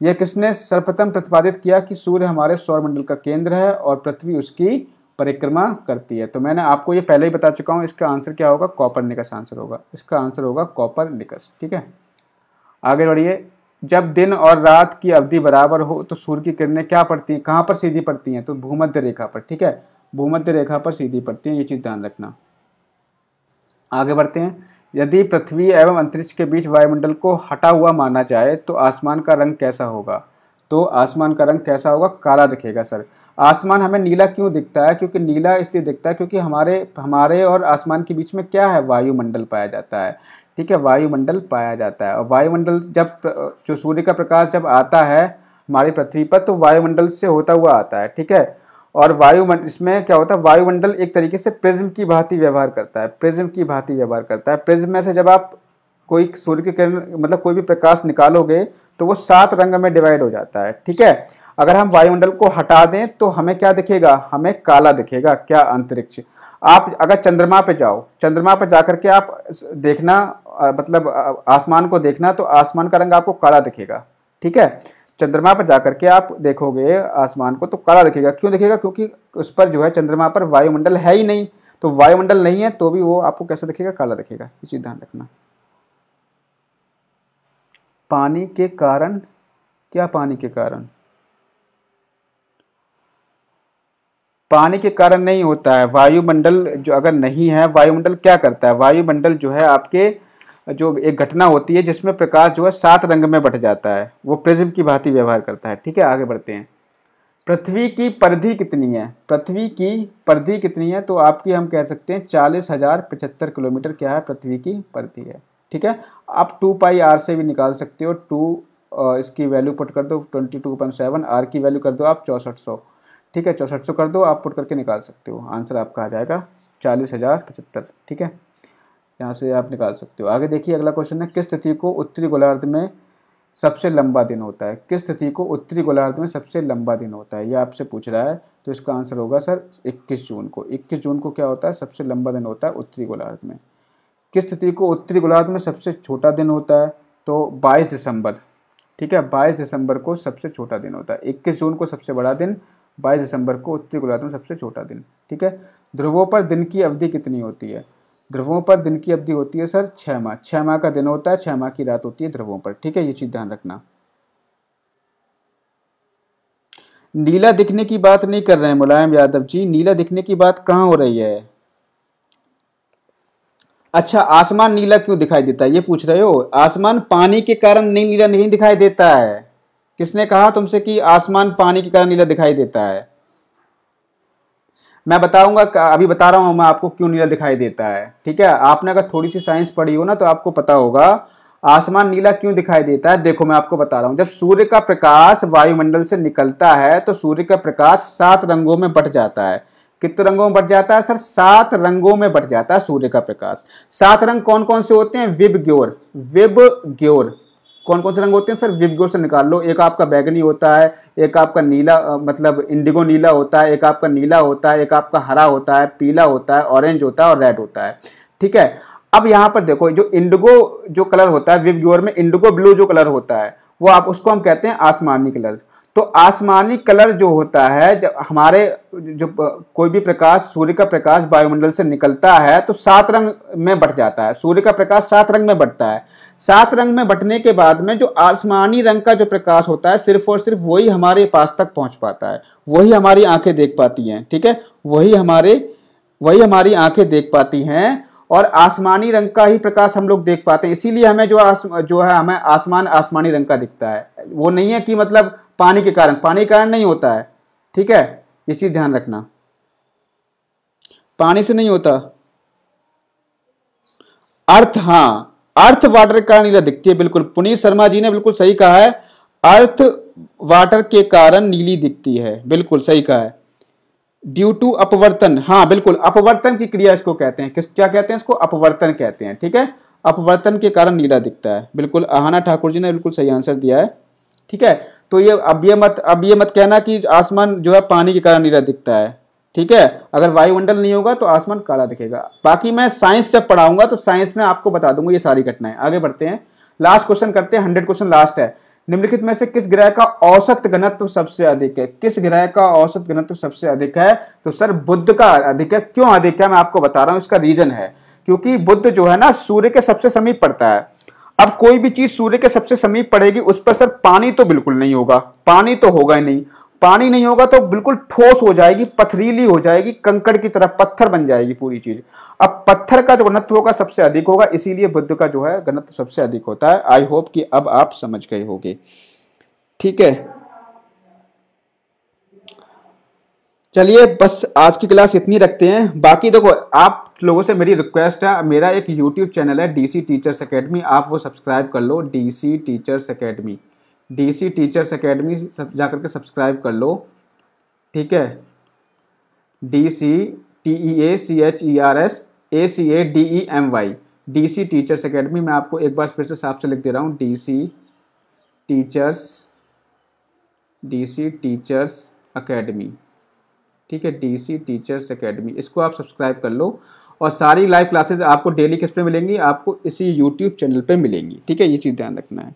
यह किसने सर्वप्रथम प्रतिपादित किया कि सूर्य हमारे सौरमंडल का केंद्र है और पृथ्वी उसकी परिक्रमा करती है तो मैंने आपको ये पहले ही बता चुका हूँ इसका आंसर क्या होगा कॉपर निकस आंसर होगा इसका आंसर होगा कॉपर निकस ठीक है आगे बढ़िए जब दिन और रात की अवधि बराबर हो तो सूर्य की किरणें क्या पड़ती हैं कहाँ पर सीधी पड़ती हैं तो भूमध्य रेखा पर ठीक है भूमध्य रेखा पर सीधी पड़ती हैं ये चीज़ ध्यान रखना आगे बढ़ते हैं यदि पृथ्वी एवं अंतरिक्ष के बीच वायुमंडल को हटा हुआ माना जाए तो आसमान का रंग कैसा होगा तो आसमान का रंग कैसा होगा काला दिखेगा सर आसमान हमें नीला क्यों दिखता है क्योंकि नीला इसलिए दिखता है क्योंकि हमारे हमारे और आसमान के बीच में क्या है वायुमंडल पाया जाता है ठीक है वायुमंडल पाया जाता है और वायुमंडल जब जो सूर्य का प्रकाश जब आता है हमारी पृथ्वी पर तो वायुमंडल से होता हुआ आता है ठीक है और वायुमंडल इसमें क्या होता है वायुमंडल एक तरीके से प्रिज्म की भांति व्यवहार करता है प्रिज्म की भांति व्यवहार करता है प्रिज्म में से जब आप कोई सूर्य की किरण मतलब कोई भी प्रकाश निकालोगे तो वो सात रंग में डिवाइड हो जाता है ठीक है अगर हम वायुमंडल को हटा दें तो हमें क्या दिखेगा हमें काला दिखेगा क्या अंतरिक्ष आप अगर चंद्रमा पे जाओ चंद्रमा पे जाकर के आप देखना मतलब आसमान को देखना तो आसमान का रंग आपको काला दिखेगा ठीक है चंद्रमा पर जाकर के आप देखोगे आसमान को तो काला दिखेगा क्यों दिखेगा क्योंकि उस पर जो है चंद्रमा पर वायुमंडल है ही नहीं तो वायुमंडल नहीं है तो भी वो आपको कैसा दिखेगा काला दिखेगा ये चीज़ ध्यान रखना पानी के कारण क्या पानी के कारण पानी के कारण नहीं होता है वायुमंडल जो अगर नहीं है वायुमंडल क्या करता है वायुमंडल जो है आपके जो एक घटना होती है जिसमें प्रकाश जो है सात रंग में बट जाता है वो प्रिज्म की भांति व्यवहार करता है ठीक है आगे बढ़ते हैं पृथ्वी की परिधि कितनी है पृथ्वी की परिधि कितनी है तो आपकी हम कह सकते हैं चालीस हज़ार पचहत्तर किलोमीटर क्या है पृथ्वी की परिधि है ठीक है आप टू पाई आर से भी निकाल सकते हो टू इसकी वैल्यू पुट कर दो twenty two point seven R की वैल्यू कर दो आप चौंसठ सौ ठीक है चौंसठ सौ कर दो आप पुट करके निकाल सकते हो आंसर आपका आ जाएगा चालीस हज़ार पचहत्तर ठीक है यहाँ से आप निकाल सकते हो आगे देखिए अगला क्वेश्चन है किस तिथि को उत्तरी गोलार्ध में सबसे लंबा दिन होता है किस तिथि को उत्तरी गोलार्ध में सबसे लंबा दिन होता है ये आपसे पूछ रहा है तो इसका आंसर होगा सर 21 जून को 21 जून को क्या होता है सबसे लंबा दिन होता है उत्तरी गोलार्ध में किस तिथि को उत्तरी गोलार्ध में सबसे छोटा दिन होता है तो 22 दिसंबर ठीक है 22 दिसंबर को सबसे छोटा दिन होता है 21 जून को सबसे बड़ा दिन 22 दिसंबर को उत्तरी गोलार्ध में सबसे छोटा दिन ठीक है ध्रुवों पर दिन की अवधि कितनी होती है ध्रुवों पर दिन की अवधि होती है सर छः माह छः माह का दिन होता है छः माह की रात होती है ध्रुवों पर ठीक है ये चीज़ ध्यान रखना नीला दिखने की बात नहीं कर रहे हैं मुलायम यादव जी नीला दिखने की बात कहाँ हो रही है अच्छा आसमान नीला क्यों दिखाई देता है ये पूछ रहे हो आसमान पानी के कारण नहीं नीला नहीं दिखाई देता है किसने कहा तुमसे कि आसमान पानी के कारण नीला दिखाई देता है मैं बताऊंगा अभी बता रहा हूं मैं आपको क्यों नीला दिखाई देता है ठीक है आपने अगर थोड़ी सी साइंस पढ़ी हो ना तो आपको पता होगा आसमान नीला क्यों दिखाई देता है देखो मैं आपको बता रहा हूं जब सूर्य का प्रकाश वायुमंडल से निकलता है तो सूर्य का प्रकाश सात रंगों में बट जाता है कितने रंगों में बट जाता है सर सात रंगों में बट जाता है सूर्य का प्रकाश सात रंग कौन कौन से होते हैं विब ग्योर विब ग्योर कौन कौन से रंग होते हैं सर विवगो से निकाल लो एक आपका बैगनी होता है एक आपका नीला मतलब इंडिगो नीला होता है एक आपका नीला होता है एक आपका हरा होता है पीला होता है ऑरेंज होता है और रेड होता है ठीक है अब यहाँ पर देखो जो इंडिगो जो कलर होता है विवग्योर में इंडिगो ब्लू जो कलर होता है वो आप उसको हम कहते हैं आसमानी कलर तो आसमानी कलर जो होता है जब हमारे जो कोई भी प्रकाश सूर्य का प्रकाश वायुमंडल से निकलता है तो सात रंग में बट जाता है सूर्य का प्रकाश सात रंग में बटता है सात रंग में बटने के बाद में जो आसमानी रंग का जो प्रकाश होता है सिर्फ और सिर्फ वही हमारे पास तक पहुंच पाता है वही हमारी आंखें देख पाती हैं ठीक है वही हमारे वही हमारी आंखें देख पाती हैं और आसमानी रंग का ही प्रकाश हम लोग देख पाते हैं इसीलिए हमें जो आस, जो है हमें आसमान आसमानी रंग का दिखता है वो नहीं है कि मतलब पानी के कारण पानी के कारण नहीं होता है ठीक है ये चीज़ ध्यान रखना पानी से नहीं होता अर्थ हाँ अर्थ वाटर के कारण नीला दिखती है बिल्कुल पुनीत शर्मा जी ने बिल्कुल सही कहा है अर्थ वाटर के कारण नीली दिखती है बिल्कुल सही कहा है ड्यू टू अपवर्तन हाँ बिल्कुल अपवर्तन की क्रिया इसको कहते हैं किस क्या कहते हैं इसको अपवर्तन कहते हैं ठीक है अपवर्तन के कारण नीला दिखता है बिल्कुल आहाना ठाकुर जी ने बिल्कुल सही आंसर दिया है ठीक है तो ये अब ये मत अब ये मत कहना कि आसमान जो है पानी के कारण नीला दिखता है ठीक है अगर वायुमंडल नहीं होगा तो आसमान काला दिखेगा बाकी मैं साइंस जब पढ़ाऊंगा तो साइंस में आपको बता दूंगा ये सारी घटनाएं आगे बढ़ते हैं लास्ट क्वेश्चन करते हैं हंड्रेड क्वेश्चन लास्ट है निम्नलिखित में से किस ग्रह का औसत घनत्व सबसे अधिक है किस ग्रह का औसत घनत्व सबसे अधिक है तो सर बुद्ध का अधिक है क्यों अधिक है मैं आपको बता रहा हूं इसका रीजन है क्योंकि बुद्ध जो है ना सूर्य के सबसे समीप पड़ता है अब कोई भी चीज सूर्य के सबसे समीप पड़ेगी उस पर सर पानी तो बिल्कुल नहीं होगा पानी तो होगा ही नहीं पानी नहीं होगा तो बिल्कुल ठोस हो जाएगी पथरीली हो जाएगी कंकड़ की तरह पत्थर बन जाएगी पूरी चीज अब पत्थर का जो घनत्व होगा सबसे अधिक होगा इसीलिए बुद्ध का जो है घनत्व सबसे अधिक होता है आई होप कि अब आप समझ गए होगे ठीक है चलिए बस आज की क्लास इतनी रखते हैं बाकी देखो आप लोगों से मेरी रिक्वेस्ट है मेरा एक यूट्यूब चैनल है डीसी टीचर्स एकेडमी आप वो सब्सक्राइब कर लो DC teachers academy DC teachers academy जा करके सब्सक्राइब कर लो ठीक है D C T E A C H E R S A C A D E M Y D C teachers academy मैं आपको एक बार फिर से साफ से लिख दे रहा हूँ D C teachers D C teachers academy ठीक है डी सी टीचर्स अकेडमी इसको आप सब्सक्राइब कर लो और सारी लाइव क्लासेज आपको डेली किस पर मिलेंगी आपको इसी यूट्यूब चैनल पर मिलेंगी ठीक है ये चीज़ ध्यान रखना है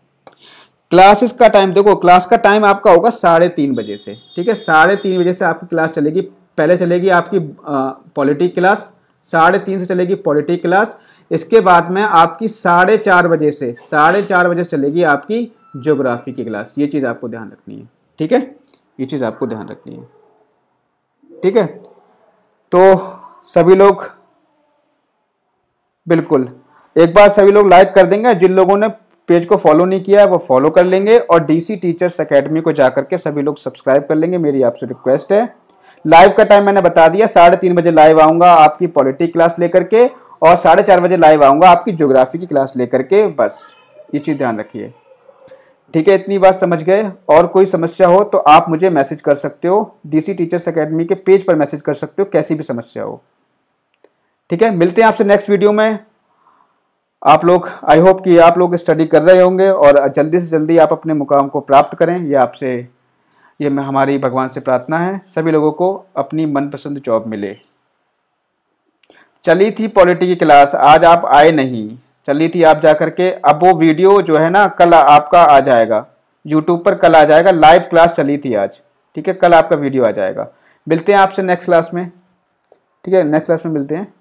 क्लासेस का टाइम देखो क्लास का टाइम आपका होगा साढ़े तीन बजे से ठीक है साढ़े तीन बजे से आपकी क्लास चलेगी पहले चलेगी आपकी पॉलिटिक क्लास साढ़े तीन से चलेगी पॉलिटिक क्लास इसके बाद में आपकी साढ़े चार बजे से साढ़े चार बजे चलेगी आपकी ज्योग्राफी की क्लास ये चीज़ आपको ध्यान रखनी है ठीक है ये चीज़ आपको ध्यान रखनी है ठीक है तो सभी लोग बिल्कुल एक बार सभी लोग लाइक कर देंगे जिन लोगों ने पेज को फॉलो नहीं किया वो फॉलो कर लेंगे और डीसी टीचर्स एकेडमी को जाकर के सभी लोग सब्सक्राइब कर लेंगे मेरी आपसे रिक्वेस्ट है लाइव का टाइम मैंने बता दिया साढ़े तीन बजे लाइव आऊंगा आपकी पॉलिटिक क्लास लेकर के और साढ़े चार बजे लाइव आऊंगा आपकी ज्योग्राफी की क्लास लेकर के बस ये चीज़ ध्यान रखिए ठीक है इतनी बात समझ गए और कोई समस्या हो तो आप मुझे मैसेज कर सकते हो डीसी टीचर्स एकेडमी के पेज पर मैसेज कर सकते हो कैसी भी समस्या हो ठीक है मिलते हैं आपसे नेक्स्ट वीडियो में आप लोग आई होप कि आप लोग स्टडी कर रहे होंगे और जल्दी से जल्दी आप अपने मुकाम को प्राप्त करें यह आपसे ये हमारी भगवान से प्रार्थना है सभी लोगों को अपनी मनपसंद जॉब मिले चली थी पॉलिटी की क्लास आज आप आए नहीं चली थी आप जा करके अब वो वीडियो जो है ना कल आपका आ जाएगा यूट्यूब पर कल आ जाएगा लाइव क्लास चली थी आज ठीक है कल आपका वीडियो आ जाएगा मिलते हैं आपसे नेक्स्ट क्लास में ठीक है नेक्स्ट क्लास में मिलते हैं